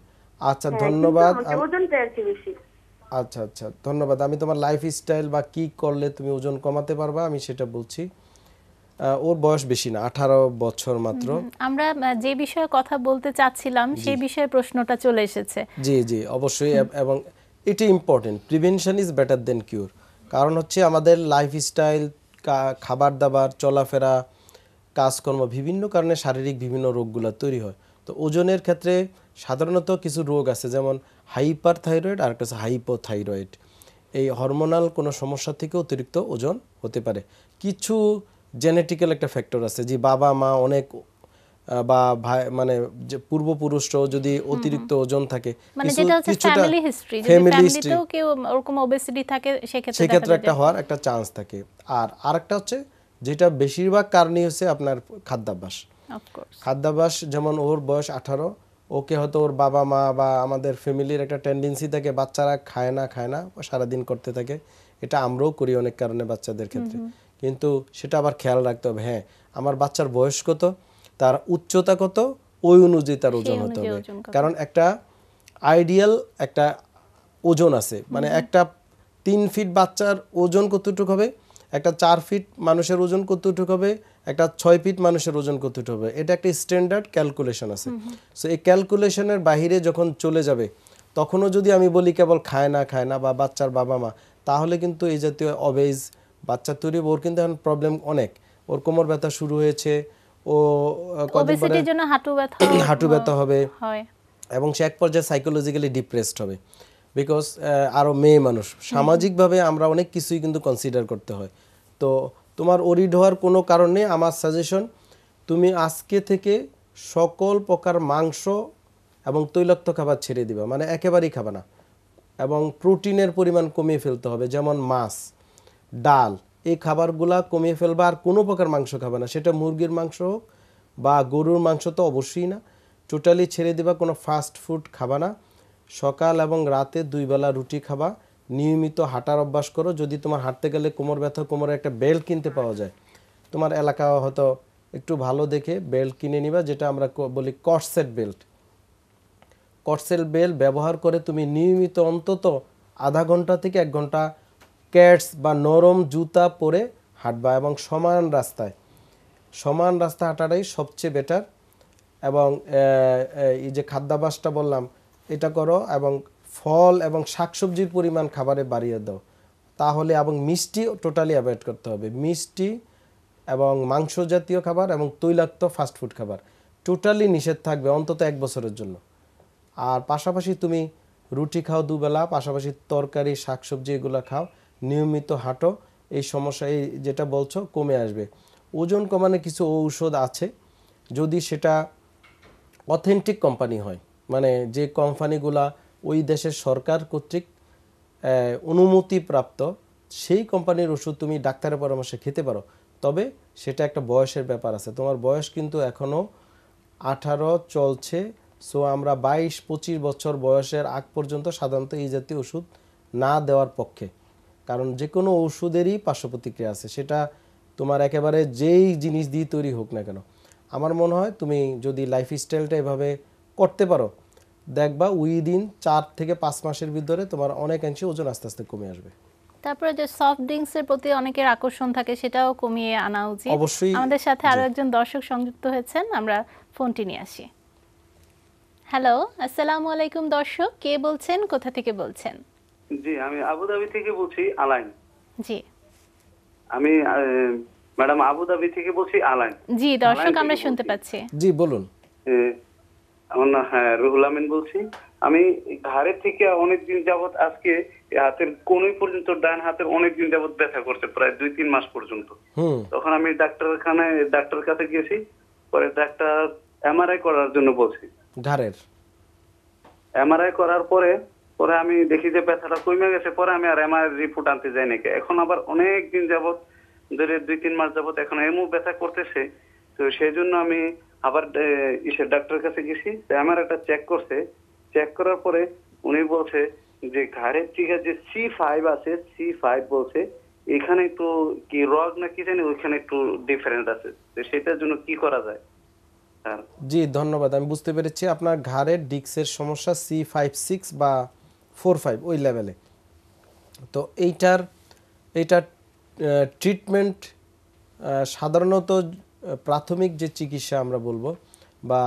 আচ্ছা ধন্যবাদ বেশি আচ্ছা আচ্ছা ধন্যবাদ আমি তোমার লাইফ স্টাইল বা কি করলে তুমি ওজন কমাতে পারবা আমি সেটা বলছি ওর বয়স বেশি না আঠারো বছর মাত্র আমরা যে বিষয়ে কথা বলতে চাচ্ছিলাম সেই বিষয়ে প্রশ্নটা চলে এসেছে জি জি অবশ্যই এবং এটি important prevention is better than cure কারণ হচ্ছে আমাদের লাইফস্টাইল খাবার দাবার চলাফেরা কাজকর্ম বিভিন্ন কারণে শারীরিক বিভিন্ন রোগগুলো তৈরি হয় তো ওজনের ক্ষেত্রে সাধারণত কিছু রোগ আছে যেমন হাইপার থাইরয়েড আর একটা আছে হাইপোথাইরয়েড এই হরমোনাল কোনো সমস্যা থেকে অতিরিক্ত ওজন হতে পারে কিছু জেনেটিক্যাল একটা ফ্যাক্টর আছে যে বাবা মা অনেক বা ভাই মানে যে পূর্বপুরুষরাও যদি অতিরিক্ত ওজন থাকে মানে সেক্ষেত্রে একটা হওয়ার একটা চান্স থাকে আর আরেকটা হচ্ছে যেটা বেশিরভাগ কারণই হচ্ছে আপনার খাদ্যাভ্যাস খাদ্যাভ্যাস যেমন ওর বয়স আঠারো ওকে হয়তো ওর বাবা মা বা আমাদের ফ্যামিলির একটা টেন্ডেন্সি থাকে বাচ্চারা খায় না খায় না সারাদিন করতে থাকে এটা আমরাও করি অনেক কারণে বাচ্চাদের ক্ষেত্রে কিন্তু সেটা আবার খেয়াল রাখতে হবে হ্যাঁ আমার বাচ্চার বয়স কত তার উচ্চতা কত ওই অনুযায়ী তার ওজন হতে হবে কারণ একটা আইডিয়াল একটা ওজন আছে মানে একটা তিন ফিট বাচ্চার ওজন কতটুকু হবে একটা চার ফিট মানুষের ওজন কতটুকু হবে একটা ছয় ফিট মানুষের ওজন কতটুকু হবে এটা একটা স্ট্যান্ডার্ড ক্যালকুলেশন আছে সো এই ক্যালকুলেশনের বাহিরে যখন চলে যাবে তখনও যদি আমি বলি কেবল খায় না খায় না বা বাচ্চার বাবা মা তাহলে কিন্তু এই জাতীয় অবেজ বাচ্চা তৈরি ওর কিন্তু এখন প্রবলেম অনেক ওর কোমর ব্যথা শুরু হয়েছে ও হাঁটু ব্যথা (clears throat) হাঁটু ব্যথা হবে এবং সে এক পর্যায়ে সাইকোলজিক্যালি ডিপ্রেসড হবে বিকজ আরও মেয়ে মানুষ সামাজিকভাবে আমরা অনেক কিছুই কিন্তু কনসিডার করতে হয় তো তোমার ওরিড হওয়ার কোনো কারণে আমার সাজেশন তুমি আজকে থেকে সকল প্রকার মাংস এবং তৈলাক্ত খাবার ছেড়ে দিবা মানে একেবারেই খাবা না এবং প্রোটিনের পরিমাণ কমিয়ে ফেলতে হবে যেমন মাছ ডাল এই খাবারগুলা কমিয়ে ফেলবা আর কোনো প্রকার মাংস খাবে না সেটা মুরগির মাংস হোক বা গরুর মাংস তো অবশ্যই না টোটালি ছেড়ে দেবা কোনো ফাস্ট ফুড খাবা না সকাল এবং রাতে দুইবেলা রুটি খাবা নিয়মিত হাঁটার অভ্যাস করো যদি তোমার হাঁটতে গেলে কোমর ব্যথা কোমরে একটা বেল্ট কিনতে পাওয়া যায় তোমার এলাকা হয়তো একটু ভালো দেখে বেল্ট কিনে নিবা যেটা আমরা বলি কটসেট বেল্ট কটসেট বেল্ট ব্যবহার করে তুমি নিয়মিত অন্তত আধা ঘন্টা থেকে এক ঘন্টা ক্যাটস বা নরম জুতা পরে হাঁটবা এবং সমান রাস্তায় সমান রাস্তা হাঁটাটাই সবচেয়ে বেটার এবং এই যে খাদ্যাভাসটা বললাম এটা করো এবং ফল এবং শাকসবজির পরিমাণ খাবারে বাড়িয়ে দাও তাহলে এবং মিষ্টি টোটালি অ্যাভয়েড করতে হবে মিষ্টি এবং মাংস জাতীয় খাবার এবং তৈলাক্ত ফাস্টফুড খাবার টোটালি নিষেধ থাকবে অন্তত এক বছরের জন্য আর পাশাপাশি তুমি রুটি খাও দুবেলা পাশাপাশি তরকারি শাকসবজি এগুলো খাও নিয়মিত হাঁটো এই সমস্যা এই যেটা বলছো কমে আসবে ওজন কমানো কিছু ঔষধ আছে যদি সেটা অথেন্টিক কোম্পানি হয় মানে যে কোম্পানিগুলা ওই দেশের সরকার কর্তৃক অনুমতিপ্রাপ্ত সেই কোম্পানির ওষুধ তুমি ডাক্তারের পরামর্শে খেতে পারো তবে সেটা একটা বয়সের ব্যাপার আছে তোমার বয়স কিন্তু এখনও আঠারো চলছে সো আমরা বাইশ পঁচিশ বছর বয়সের আগ পর্যন্ত সাধারণত এই জাতীয় ওষুধ না দেওয়ার পক্ষে কারণ যে কোনো ওষুধেরই পার্শ্ব প্রতিক্রিয়া আছে সেটা তোমার একেবারে যেই জিনিস দিয়ে তৈরি হোক না কেন আমার মনে হয় তুমি যদি লাইফ স্টাইলটা এভাবে করতে পারো দেখবা উইদিন চার থেকে পাঁচ মাসের ভিতরে তোমার অনেক অংশে ওজন আস্তে আস্তে কমে আসবে তারপরে যে সফট ড্রিঙ্কস এর প্রতি অনেকের আকর্ষণ থাকে সেটাও কমিয়ে আনা উচিত অবশ্যই আমাদের সাথে আরো একজন দর্শক সংযুক্ত হয়েছেন আমরা ফোনটি নিয়ে আসি হ্যালো আসসালামু আলাইকুম দর্শক কে বলছেন কোথা থেকে বলছেন জি আমি আবুধাবি থেকে বলছি আলাইন জি আমি ম্যাডাম আবুধাবি থেকে বলছি আলাইন জি দর্শক আমরা শুনতে পাচ্ছি জি বলুন আমার নাম হ্যাঁ রুহুল আমিন বলছি আমি ঘাড়ে থেকে অনেকদিন যাবত আজকে হাতের কোনই পর্যন্ত ডান হাতের দিন যাবত ব্যথা করছে প্রায় দুই তিন মাস পর্যন্ত তখন আমি ডাক্তারখানায় ডাক্তারের কাছে গেছি পরে ডাক্তার এমআরআই করার জন্য বলছি ঘাড়ের এমআরআই করার পরে পরে আমি দেখি যে ব্যথাটা কমে গেছে পরে আমি আর এমআর রিপোর্ট আনতে যাই নাকি এখন আবার অনেক দিন যাবৎ ধরে দুই তিন মাস যাবৎ এখন এমও ব্যথা করতেছে তো সেই জন্য আমি আবার ইসের ডাক্তারের কাছে গেছি আমার একটা চেক করছে চেক করার পরে উনি বলছে যে ঘাড়ের টিকা যে সি ফাইভ আছে সি ফাইভ বলছে এখানে একটু কি রগ না কি জানি ওইখানে একটু ডিফারেন্ট আছে তো সেটার জন্য কি করা যায় জি ধন্যবাদ আমি বুঝতে পেরেছি আপনার ঘাড়ের ডিক্সের সমস্যা সি ফাইভ সিক্স বা ফোর ফাইভ ওই লেভেলে তো এইটার এইটার ট্রিটমেন্ট সাধারণত প্রাথমিক যে চিকিৎসা আমরা বলবো বা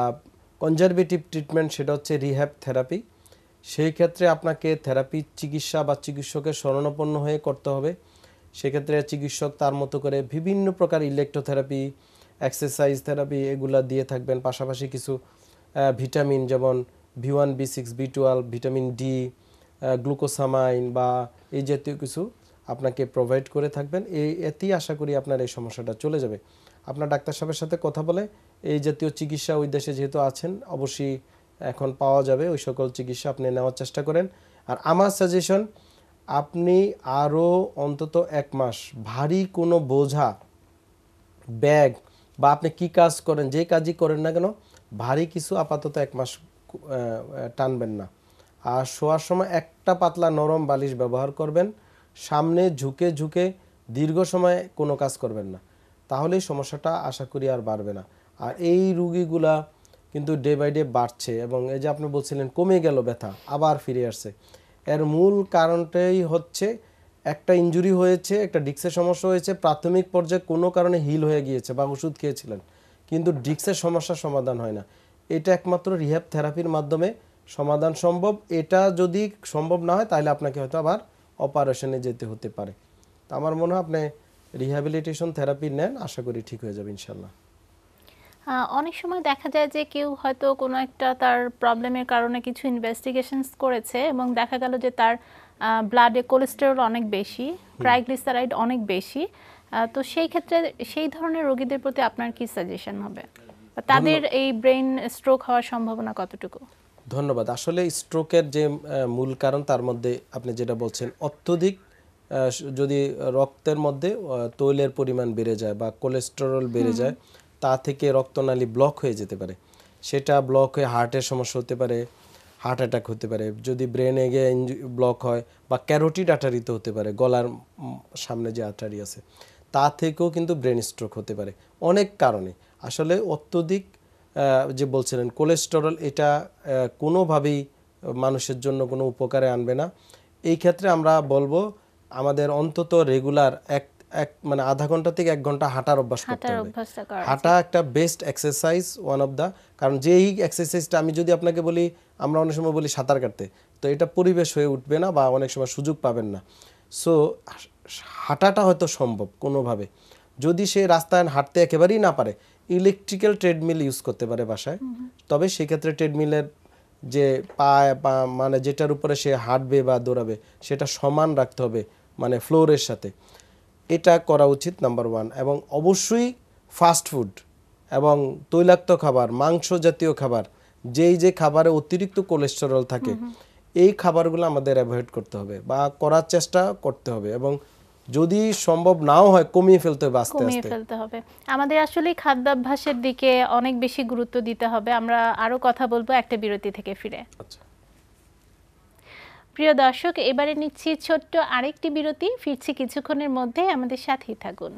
কনজারভেটিভ ট্রিটমেন্ট সেটা হচ্ছে রিহ্যাব থেরাপি সেই ক্ষেত্রে আপনাকে থেরাপি চিকিৎসা বা চিকিৎসকের শরণাপন্ন হয়ে করতে হবে সেক্ষেত্রে চিকিৎসক তার মতো করে বিভিন্ন প্রকার ইলেকট্রোথেরাপি এক্সারসাইজ থেরাপি এগুলা দিয়ে থাকবেন পাশাপাশি কিছু ভিটামিন যেমন B one B six B twelve vitamin D glucosamine বা এই জাতীয় কিছু আপনাকে প্রোভাইড করে থাকবেন এই এতেই আশা করি আপনার এই সমস্যাটা চলে যাবে আপনার ডাক্তার সাহেবের সাথে কথা বলে এই জাতীয় চিকিৎসা ওই দেশে যেহেতু আছেন অবশ্যই এখন পাওয়া যাবে ওই সকল চিকিৎসা আপনি নেওয়ার চেষ্টা করেন আর আমার সাজেশন আপনি আরও অন্তত এক মাস ভারী কোনো বোঝা ব্যাগ বা আপনি কি কাজ করেন যে কাজই করেন না কেন ভারী কিছু আপাতত এক মাস টানবেন না আর শোয়ার সময় একটা পাতলা নরম বালিশ ব্যবহার করবেন সামনে ঝুঁকে ঝুঁকে দীর্ঘ সময় কোনো কাজ করবেন না তাহলে সমস্যাটা আশা করি আর বাড়বে না আর এই রুগীগুলা কিন্তু ডে বাই ডে বাড়ছে এবং এই যে আপনি বলছিলেন কমে গেল ব্যথা আবার ফিরে আসছে এর মূল কারণটাই হচ্ছে একটা ইঞ্জুরি হয়েছে একটা ডিক্সের সমস্যা হয়েছে প্রাথমিক পর্যায়ে কোনো কারণে হিল হয়ে গিয়েছে বা ওষুধ খেয়েছিলেন কিন্তু ডিক্সের সমস্যার সমাধান হয় না এটা একমাত্র রিহ্যাব থেরাপির মাধ্যমে সমাধান সম্ভব এটা যদি সম্ভব না হয় তাহলে আপনাকে হয়তো আবার অপারেশনে যেতে হতে পারে তো আমার মনে হয় আপনি রিহ্যাবিলিটেশন থেরাপি নেন আশা করি ঠিক হয়ে যাবে ইনশাল্লাহ অনেক সময় দেখা যায় যে কেউ হয়তো কোনো একটা তার প্রবলেমের কারণে কিছু ইনভেস্টিগেশনস করেছে এবং দেখা গেল যে তার ব্লাডে কোলেস্টেরল অনেক বেশি ট্রাইগ্লিসারাইড অনেক বেশি তো সেই ক্ষেত্রে সেই ধরনের রোগীদের প্রতি আপনার কি সাজেশন হবে তাদের এই ব্রেন স্ট্রোক হওয়ার সম্ভাবনা কতটুকু ধন্যবাদ আসলে স্ট্রোকের যে মূল কারণ তার মধ্যে আপনি যেটা বলছেন অত্যধিক যদি রক্তের মধ্যে তৈলের পরিমাণ বেড়ে যায় বা কোলেস্টেরল বেড়ে যায় তা থেকে রক্তনালী ব্লক হয়ে যেতে পারে সেটা ব্লক হয়ে হার্টের সমস্যা হতে পারে হার্ট অ্যাটাক হতে পারে যদি ব্রেনে গিয়ে ব্লক হয় বা ক্যারোটিড আটারিতে হতে পারে গলার সামনে যে আটারি আছে তা থেকেও কিন্তু ব্রেন স্ট্রোক হতে পারে অনেক কারণে আসলে অত্যধিক যে বলছিলেন কোলেস্টেরল এটা কোনোভাবেই মানুষের জন্য কোনো উপকারে আনবে না এই ক্ষেত্রে আমরা বলবো আমাদের অন্তত রেগুলার এক এক মানে আধা ঘন্টা থেকে এক ঘন্টা হাঁটার অভ্যাস করতে হবে হাঁটা একটা best exercise one of the কারণ যেই এক্সারসাইজটা আমি যদি আপনাকে বলি আমরা অনেক সময় বলি সাঁতার কাটতে তো এটা পরিবেশ হয়ে উঠবে না বা অনেক সময় সুযোগ পাবেন না সো হাঁটাটা হয়তো সম্ভব কোনোভাবে যদি সে রাস্তায় হাঁটতে একেবারেই না পারে ইলেকট্রিক্যাল ট্রেডমিল ইউজ করতে পারে বাসায় তবে সেক্ষেত্রে ট্রেডমিলের যে পা মানে যেটার উপরে সে হাঁটবে বা দৌড়াবে সেটা সমান রাখতে হবে মানে ফ্লোরের সাথে এটা করা উচিত নাম্বার ওয়ান এবং অবশ্যই ফাস্ট ফুড এবং তৈলাক্ত খাবার মাংস জাতীয় খাবার যেই যে খাবারে অতিরিক্ত কোলেস্টেরল থাকে এই খাবারগুলো আমাদের অ্যাভয়েড করতে হবে বা করার চেষ্টা করতে হবে এবং যদি সম্ভব নাও হয় কমিয়ে ফেলতে হবে আস্তে কমিয়ে ফেলতে হবে আমাদের আসলে খাদ্যাভ্যাসের দিকে অনেক বেশি গুরুত্ব দিতে হবে আমরা আরো কথা বলবো একটা বিরতি থেকে ফিরে আচ্ছা প্রিয় দর্শক এবারে নিচ্ছি ছোট্ট আরেকটি বিরতি ফিরছি কিছুক্ষণের মধ্যে আমাদের সাথেই থাকুন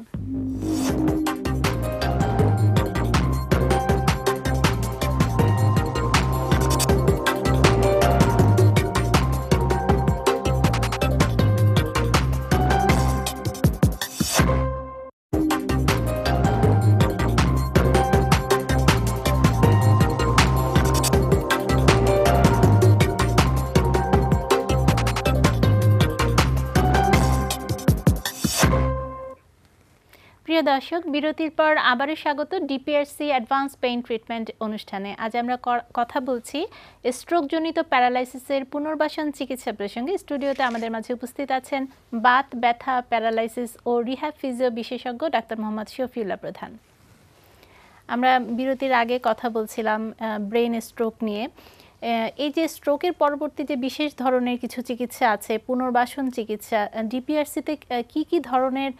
প্রিয় দর্শক বিরতির পর আবারও স্বাগত ডিপিআরসি অ্যাডভান্স পেইন ট্রিটমেন্ট অনুষ্ঠানে আজ আমরা কথা বলছি স্ট্রোকজনিত প্যারালাইসিসের পুনর্বাসন চিকিৎসা প্রসঙ্গে স্টুডিওতে আমাদের মাঝে উপস্থিত আছেন বাত ব্যথা প্যারালাইসিস ও রিহ্যাব ফিজিও বিশেষজ্ঞ ডাক্তার মোহাম্মদ শফিউল্লাহ প্রধান আমরা বিরতির আগে কথা বলছিলাম ব্রেন স্ট্রোক নিয়ে এই যে স্ট্রোকের পরবর্তী যে বিশেষ ধরনের কিছু চিকিৎসা আছে পুনর্বাসন চিকিৎসা ডিপিআরসিতে কি কি ধরনের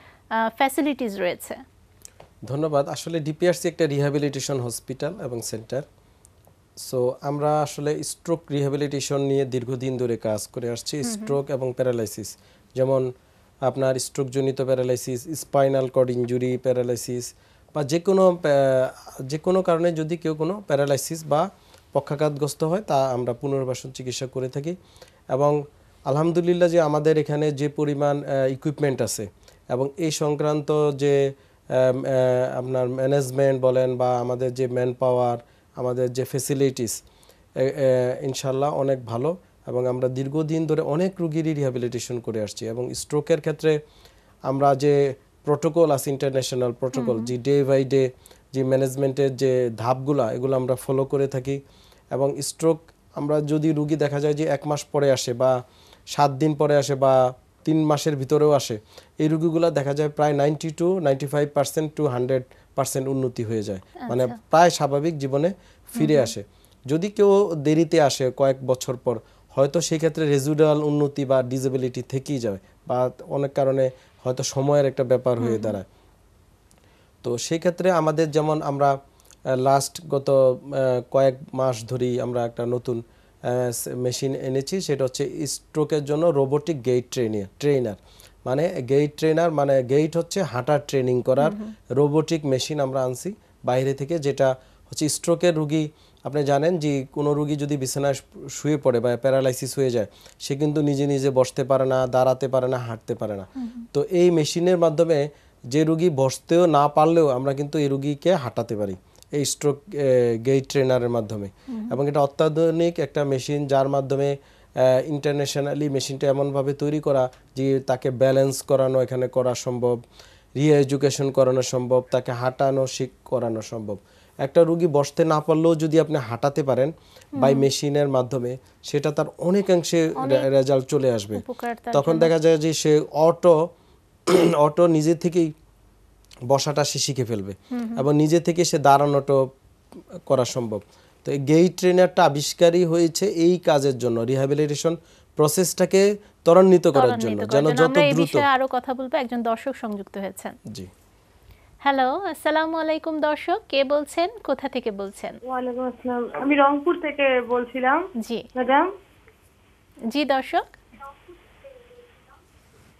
ফ্যাসিলিটিস রয়েছে ধন্যবাদ আসলে ডিপিআরসি একটা রিহ্যাবিলিটেশন হসপিটাল এবং সেন্টার সো আমরা আসলে স্ট্রোক রিহ্যাবিলিটেশন নিয়ে দীর্ঘদিন ধরে কাজ করে আসছি স্ট্রোক এবং প্যারালাইসিস যেমন আপনার স্ট্রোকজনিত paralysis spinal cord injury paralysis বা যে কোনো যে কোনো কারণে যদি কেউ কোনো প্যারালাইসিস বা পক্ষাঘাতগ্রস্ত হয় তা আমরা পুনর্বাসন চিকিৎসা করে থাকি এবং আলহামদুলিল্লাহ যে আমাদের এখানে যে পরিমাণ ইকুইপমেন্ট আছে এবং এই সংক্রান্ত যে আপনার ম্যানেজমেন্ট বলেন বা আমাদের যে ম্যান পাওয়ার আমাদের যে ফেসিলিটিস ইনশাল্লাহ অনেক ভালো এবং আমরা দীর্ঘদিন ধরে অনেক রুগীরই রিহ্যাবিলিটেশন করে আসছি এবং স্ট্রোকের ক্ষেত্রে আমরা যে প্রোটোকল আছে ইন্টারন্যাশনাল প্রোটোকল যে ডে বাই ডে যে ম্যানেজমেন্টের যে ধাপগুলা এগুলো আমরা ফলো করে থাকি এবং স্ট্রোক আমরা যদি রুগী দেখা যায় যে এক মাস পরে আসে বা সাত দিন পরে আসে বা তিন মাসের ভিতরেও আসে এই রোগীগুলো দেখা যায় প্রায় ninety two ninety five percent to hundred percent উন্নতি হয়ে যায় আচ্ছা। মানে প্রায় স্বাভাবিক জীবনে ফিরে আসে যদি কেউ দেরিতে আসে কয়েক বছর পর হয়তো সেই ক্ষেত্রে রেজুডাল উন্নতি বা ডিজেবিলিটি থেকেই যাবে বা অনেক কারণে হয়তো সময়ের একটা ব্যাপার হয়ে দাঁড়ায় তো সেই ক্ষেত্রে আমাদের যেমন আমরা লাস্ট গত কয়েক মাস ধরেই আমরা একটা নতুন মেশিন এনেছি সেটা হচ্ছে স্ট্রোকের জন্য রোবোটিক গেইট ট্রেনিয়ার ট্রেনার মানে গেইট ট্রেনার মানে গেইট হচ্ছে হাঁটার ট্রেনিং করার রোবোটিক মেশিন আমরা আনছি বাইরে থেকে যেটা হচ্ছে স্ট্রোকের রুগী আপনি জানেন যে কোনো রুগী যদি বিছানায় শুয়ে পড়ে বা প্যারালাইসিস হয়ে যায় সে কিন্তু নিজে নিজে বসতে পারে না দাঁড়াতে পারে না হাঁটতে পারে না তো এই মেশিনের মাধ্যমে যে রুগী বসতেও না পারলেও আমরা কিন্তু এই রুগীকে হাঁটাতে পারি এই স্ট্রোক গেইট ট্রেনারের মাধ্যমে এবং এটা অত্যাধুনিক একটা মেশিন যার মাধ্যমে ইন্টারন্যাশনালি মেশিনটা এমনভাবে তৈরি করা যে তাকে ব্যালেন্স করানো এখানে করা সম্ভব রিএডুকেশন করানো সম্ভব তাকে হাঁটানো শিখ করানো সম্ভব একটা রুগী বসতে না পারলেও যদি আপনি হাঁটাতে পারেন বাই মেশিনের মাধ্যমে সেটা তার অনেকাংশে রেজাল্ট চলে আসবে তখন দেখা যায় যে সে অটো অটো (clears throat) নিজে থেকেই বসাটা সে শিখে ফেলবে এবং নিজে থেকে সে দাঁড়ানোটা করা সম্ভব তো এই গেইট ট্রেনারটা আবিষ্কারই হয়েছে এই কাজের জন্য রিহ্যাবিলিটেশন প্রসেসটাকে ত্বরান্বিত করার জন্য যেন যত দ্রুত আরো কথা বলবো একজন দর্শক সংযুক্ত হয়েছেন জি হ্যালো আসসালামু আলাইকুম দর্শক কে বলছেন কোথা থেকে বলছেন ওয়ালাইকুম আসসালাম আমি রংপুর থেকে বলছিলাম জি ম্যাডাম জি দর্শক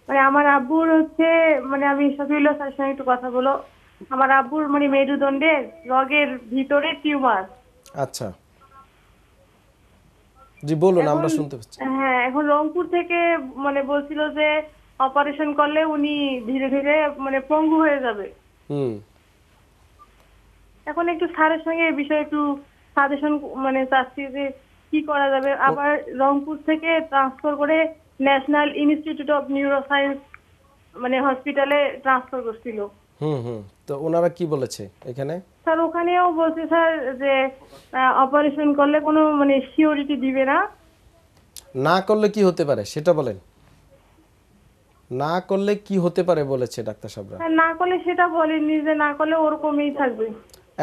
মানে আমার আব্বুর হচ্ছে মানে আমি শফিউল্লাহ স্যারের সঙ্গে একটু কথা বলো আমার আব্বুর মানে মেরুদণ্ডের রগের ভিতরে টিউমার আচ্ছা জি বলুন আমরা শুনতে পাচ্ছি হ্যাঁ এখন রংপুর থেকে মানে বলছিল যে অপারেশন করলে উনি ধীরে ধীরে মানে পঙ্গু হয়ে যাবে হুম এখন একটু স্যারের সঙ্গে এই বিষয়ে একটু সাজেশন মানে চাচ্ছি যে কি করা যাবে আবার রংপুর থেকে ট্রান্সফার করে ন্যাশনাল ইনস্টিটিউট অফ নিউরোসায়েন্স মানে হসপিটালে ট্রান্সফার করছিল হুম হুম তো ওনারা কি বলেছে এখানে স্যার ওখানেও বলছে স্যার যে অপারেশন করলে কোনো মানে সিওরিটি দিবে না না করলে কি হতে পারে সেটা বলেন না করলে কি হতে পারে বলেছে ডাক্তার সাহেবরা না করলে সেটা বলেনি যে না করলে ওরকমই থাকবে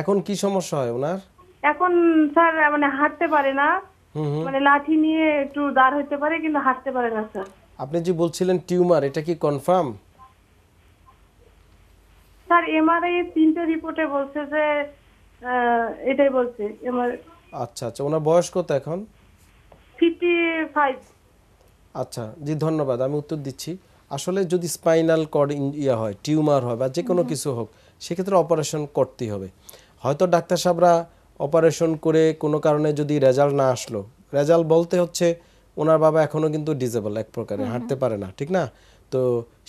এখন কি সমস্যা হয় ওনার এখন স্যার মানে হাঁটতে পারে না মানে লাঠি নিয়ে একটু দাঁড় হইতে পারে কিন্তু হাঁটতে পারে না স্যার আপনি যে বলছিলেন টিউমার এটা কি কনফার্ম স্যার এমআরআই এর তিনটে রিপোর্টে বলছে যে এটাই বলছে এমআর আচ্ছা আচ্ছা ওনার বয়স কত এখন 55 আচ্ছা জি ধন্যবাদ আমি উত্তর দিচ্ছি আসলে যদি স্পাইনাল কর্ড ইয়া হয় টিউমার হয় বা যে কোনো কিছু হোক সেক্ষেত্রে অপারেশন করতেই হবে হয়তো ডাক্তার সাহেবরা অপারেশন করে কোনো কারণে যদি রেজাল্ট না আসলো রেজাল্ট বলতে হচ্ছে ওনার বাবা এখনও কিন্তু ডিজেবল এক প্রকারে হাঁটতে পারে না ঠিক না তো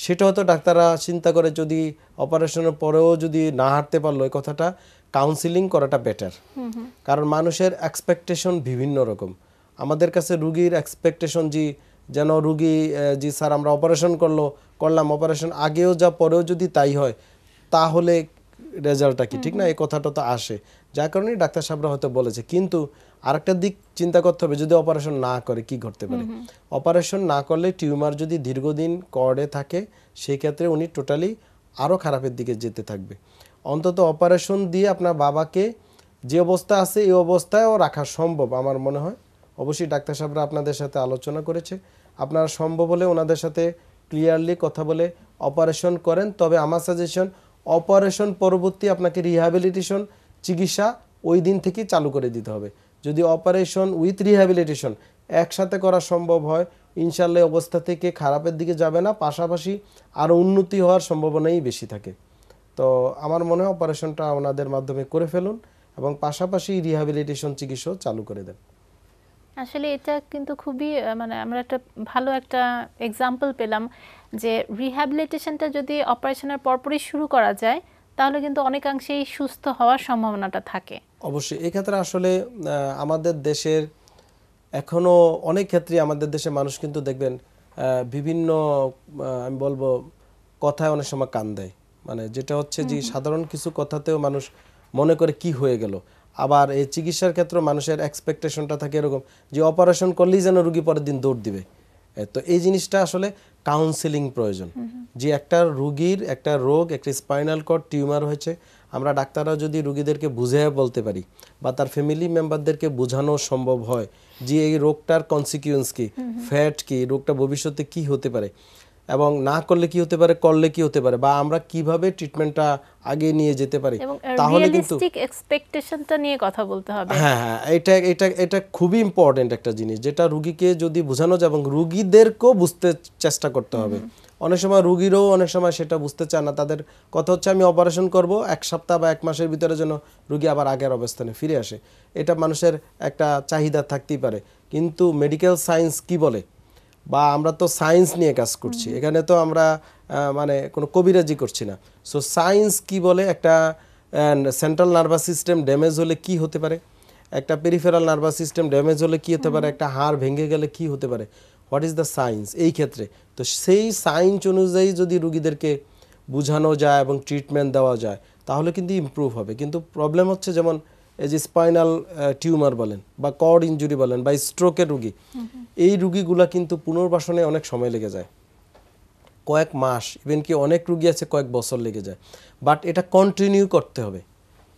সেটা হয়তো ডাক্তাররা চিন্তা করে যদি অপারেশনের পরেও যদি না হাঁটতে পারলো এই কথাটা কাউন্সিলিং করাটা বেটার কারণ মানুষের এক্সপেকটেশন বিভিন্ন রকম আমাদের কাছে রুগীর এক্সপেকটেশন যে যেন রুগী জি স্যার আমরা অপারেশন করলো করলাম অপারেশন আগেও যা পরেও যদি তাই হয় তাহলে রেজাল্টটা কি ঠিক না এই কথাটা তো আসে যার কারণে ডাক্তার সাহেবরা হয়তো বলেছে কিন্তু আরেকটা দিক চিন্তা করতে হবে যদি অপারেশন না করে কি ঘটতে পারে অপারেশন না করলে টিউমার যদি দীর্ঘদিন কর্ডে থাকে সেই ক্ষেত্রে উনি টোটালি আরও খারাপের দিকে যেতে থাকবে অন্তত অপারেশন দিয়ে আপনার বাবাকে যে অবস্থা আছে এই অবস্থায়ও রাখা সম্ভব আমার মনে হয় অবশ্যই ডাক্তার সাহেবরা আপনাদের সাথে আলোচনা করেছে আপনারা সম্ভব হলে ওনাদের সাথে ক্লিয়ারলি কথা বলে অপারেশন করেন তবে আমার সাজেশন অপারেশন পরবর্তী আপনাকে রিহ্যাবিলিটেশন চিকিৎসা ওই দিন থেকেই চালু করে দিতে হবে যদি অপারেশন উইথ রিহ্যাবিলিটেশন একসাথে করা সম্ভব হয় ইনশাল্লাহ অবস্থা থেকে খারাপের দিকে যাবে না পাশাপাশি আরও উন্নতি হওয়ার সম্ভাবনাই বেশি থাকে তো আমার মনে হয় অপারেশনটা ওনাদের মাধ্যমে করে ফেলুন এবং পাশাপাশি রিহ্যাবিলিটেশন চিকিৎসাও চালু করে দেন আসলে এটা কিন্তু খুবই মানে আমরা একটা ভালো একটা এক্সাম্পল পেলাম যে রিহ্যাবিলিটেশনটা যদি অপারেশনের পরপরই শুরু করা যায় তাহলে কিন্তু অনেকাংশেই সুস্থ হওয়ার সম্ভাবনাটা থাকে অবশ্যই এক্ষেত্রে আসলে আমাদের দেশের এখনও অনেক ক্ষেত্রে আমাদের দেশে মানুষ কিন্তু দেখবেন বিভিন্ন আমি বলবো কথায় অনেক সময় কান দেয় মানে যেটা হচ্ছে যে সাধারণ কিছু কথাতেও মানুষ মনে করে কি হয়ে গেল আবার এই চিকিৎসার ক্ষেত্রে মানুষের এক্সপেকটেশনটা থাকে এরকম যে অপারেশন করলেই যেন রুগী পরের দিন দৌড় দিবে তো এই জিনিসটা আসলে কাউন্সিলিং প্রয়োজন যে একটা রুগীর একটা রোগ একটা স্পাইনাল কর্ড টিউমার হয়েছে আমরা ডাক্তাররা যদি রুগীদেরকে বুঝে বলতে পারি বা তার ফ্যামিলি মেম্বারদেরকে বোঝানো সম্ভব হয় যে এই রোগটার কনসিকুয়েন্স কি ফ্যাট কি রোগটা ভবিষ্যতে কি হতে পারে এবং না করলে কি হতে পারে করলে কি হতে পারে বা আমরা কিভাবে ট্রিটমেন্টটা আগে নিয়ে যেতে পারি তাহলে কিন্তু এক্সপেকটেশনটা নিয়ে কথা বলতে হবে হ্যাঁ হ্যাঁ এটা এটা এটা খুবই ইম্পর্টেন্ট একটা জিনিস যেটা রুগীকে যদি বোঝানো যায় এবং রুগীদেরকেও বুঝতে চেষ্টা করতে হবে অনেক সময় রুগীরও অনেক সময় সেটা বুঝতে চায় না তাদের কথা হচ্ছে আমি অপারেশন করব এক সপ্তাহ বা এক মাসের ভিতরে যেন রুগী আবার আগের অবস্থানে ফিরে আসে এটা মানুষের একটা চাহিদা থাকতেই পারে কিন্তু মেডিকেল সায়েন্স কি বলে বা আমরা তো সায়েন্স নিয়ে কাজ করছি এখানে তো আমরা মানে কোনো কবিরাজি করছি না সো সায়েন্স কি বলে একটা সেন্ট্রাল নার্ভাস সিস্টেম ড্যামেজ হলে কি হতে পারে একটা পেরিফেরাল নার্ভাস সিস্টেম ড্যামেজ হলে কি হতে পারে একটা হাড় ভেঙে গেলে কি হতে পারে হোয়াট ইজ দ্য সায়েন্স এই ক্ষেত্রে তো সেই সায়েন্স অনুযায়ী যদি রুগীদেরকে বোঝানো যায় এবং ট্রিটমেন্ট দেওয়া যায় তাহলে কিন্তু ইম্প্রুভ হবে কিন্তু প্রবলেম হচ্ছে যেমন এই যে স্পাইনাল টিউমার বলেন বা কর্ড ইঞ্জুরি বলেন বা স্ট্রোকের রুগী এই রুগীগুলো কিন্তু পুনর্বাসনে অনেক সময় লেগে যায় কয়েক মাস ইভেন কি অনেক রুগী আছে কয়েক বছর লেগে যায় বাট এটা কন্টিনিউ করতে হবে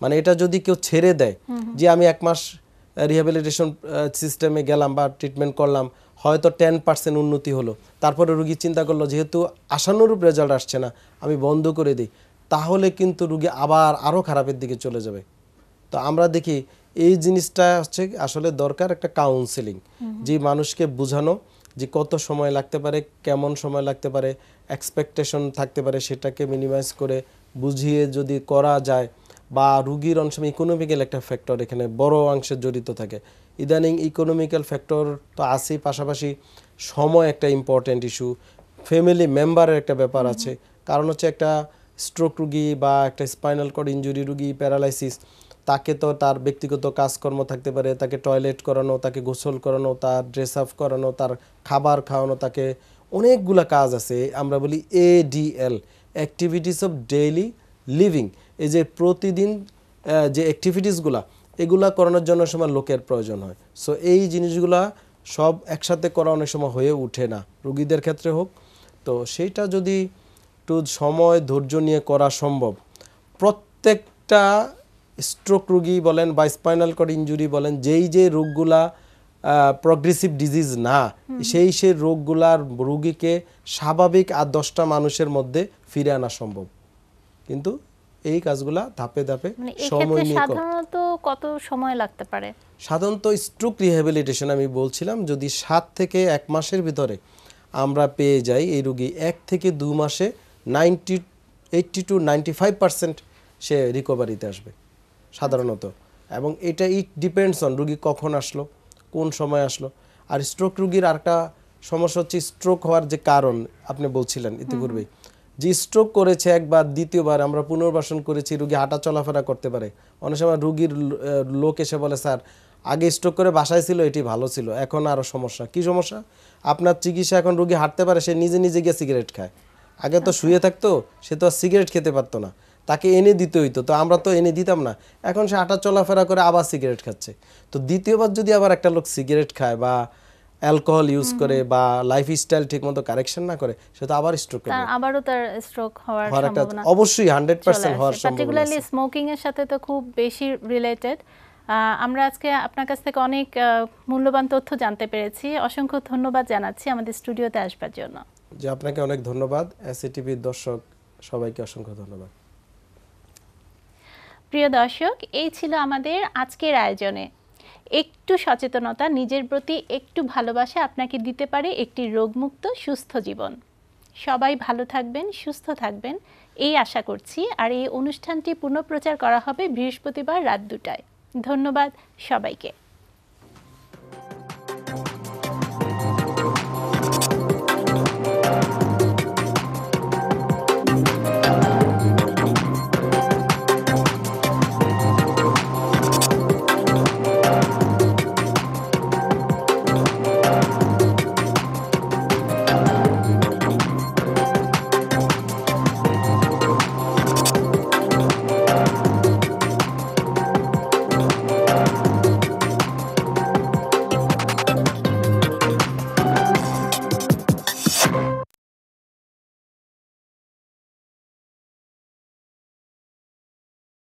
মানে এটা যদি কেউ ছেড়ে দেয় যে আমি এক মাস রিহ্যাবিলিটেশন সিস্টেমে গেলাম বা ট্রিটমেন্ট করলাম হয়তো টেন পার্সেন্ট উন্নতি হলো তারপরে রুগী চিন্তা করলো যেহেতু আশানুরূপ রেজাল্ট আসছে না আমি বন্ধ করে দিই তাহলে কিন্তু রুগী আবার আরও খারাপের দিকে চলে যাবে তো আমরা দেখি এই জিনিসটা হচ্ছে আসলে দরকার একটা কাউন্সেলিং যে মানুষকে বোঝানো যে কত সময় লাগতে পারে কেমন সময় লাগতে পারে এক্সপেকটেশন থাকতে পারে সেটাকে মিনিমাইজ করে বুঝিয়ে যদি করা যায় বা রুগীর অনেক ইকোনমিক্যাল একটা ফ্যাক্টর এখানে বড় অংশে জড়িত থাকে ইদানিং ইকোনমিক্যাল ফ্যাক্টর তো আছেই পাশাপাশি সময় একটা ইম্পর্ট্যান্ট ইস্যু ফ্যামিলি মেম্বারের একটা ব্যাপার আছে কারণ হচ্ছে একটা স্ট্রোক রুগী বা একটা স্পাইনাল কর্ড ইঞ্জুরি রুগী প্যারালাইসিস তাকে তো তার ব্যক্তিগত কাজকর্ম থাকতে পারে তাকে টয়লেট করানো তাকে গোসল করানো তার ড্রেস আপ করানো তার খাবার খাওয়ানো তাকে অনেকগুলা কাজ আছে আমরা বলি ADL activities of daily living এই যে প্রতিদিন যে অ্যাক্টিভিটিসগুলা এগুলা করানোর জন্য সময় লোকের প্রয়োজন হয় সো এই জিনিসগুলা সব একসাথে করা অনেক সময় হয়ে ওঠে না রুগীদের ক্ষেত্রে হোক তো সেইটা যদি একটু সময় ধৈর্য নিয়ে করা সম্ভব প্রত্যেকটা স্ট্রোক রুগী বলেন বা স্পাইনাল কর্ড ইঞ্জুরি বলেন যেই যে রোগগুলা প্রগ্রেসিভ ডিজিজ না সেই সেই রোগগুলার রুগীকে স্বাভাবিক আর দশটা মানুষের মধ্যে ফিরে আনা সম্ভব কিন্তু এই কাজগুলা ধাপে ধাপে মানে সময় নিয়ে সাধারণত কত সময় লাগতে পারে সাধারণত স্ট্রোক রিহ্যাবিলিটেশন আমি বলছিলাম যদি সাত থেকে এক মাসের ভিতরে আমরা পেয়ে যাই এই রুগী এক থেকে দু মাসে ninety eighty to ninety five percent সে রিকভারিতে আসবে সাধারণত এবং এটা ইট ডিপেন্ডস অন রুগী কখন আসলো কোন সময় আসলো আর স্ট্রোক রুগীর আরেকটা সমস্যা হচ্ছে স্ট্রোক হওয়ার যে কারণ আপনি বলছিলেন ইতিপূর্বেই যে স্ট্রোক করেছে একবার দ্বিতীয়বার আমরা পুনর্বাসন করেছি রুগী হাঁটা চলাফেরা করতে পারে অনেক সময় রুগীর লোক এসে বলে স্যার আগে স্ট্রোক করে বাসায় ছিল এটি ভালো ছিল এখন আরও সমস্যা কি সমস্যা আপনার চিকিৎসা এখন রুগী হাঁটতে পারে সে নিজে নিজে গিয়ে সিগারেট খায় আগে তো শুয়ে থাকতো সে তো আর সিগারেট খেতে পারতো না তাকে এনে দিতে হইতো তো আমরা তো এনে দিতাম না এখন সে আটা চলাফেরা করে আবার সিগারেট খাচ্ছে তো দ্বিতীয়বার যদি আবার একটা লোক সিগারেট খায় বা অ্যালকোহল ইউজ করে বা লাইফ স্টাইল ঠিক মতো কারেকশন না করে সে তো আবার স্ট্রোক করবে আবারও তার স্ট্রোক হওয়ার সম্ভাবনা অবশ্যই 100% হওয়ার সম্ভাবনা পার্টিকুলারলি স্মোকিং এর সাথে তো খুব বেশি রিলেটেড আমরা আজকে আপনার কাছ থেকে অনেক মূল্যবান তথ্য জানতে পেরেছি অসংখ্য ধন্যবাদ জানাচ্ছি আমাদের স্টুডিওতে আসবার জন্য যে আপনাকে অনেক ধন্যবাদ এসএটিভির দর্শক সবাইকে অসংখ্য ধন্যবাদ প্রিয় দর্শক এই ছিল আমাদের আজকের আয়োজনে একটু সচেতনতা নিজের প্রতি একটু ভালোবাসা আপনাকে দিতে পারে একটি রোগমুক্ত সুস্থ জীবন সবাই ভালো থাকবেন সুস্থ থাকবেন এই আশা করছি আর এই অনুষ্ঠানটি পুনঃপ্রচার করা হবে বৃহস্পতিবার রাত দুটায় ধন্যবাদ সবাইকে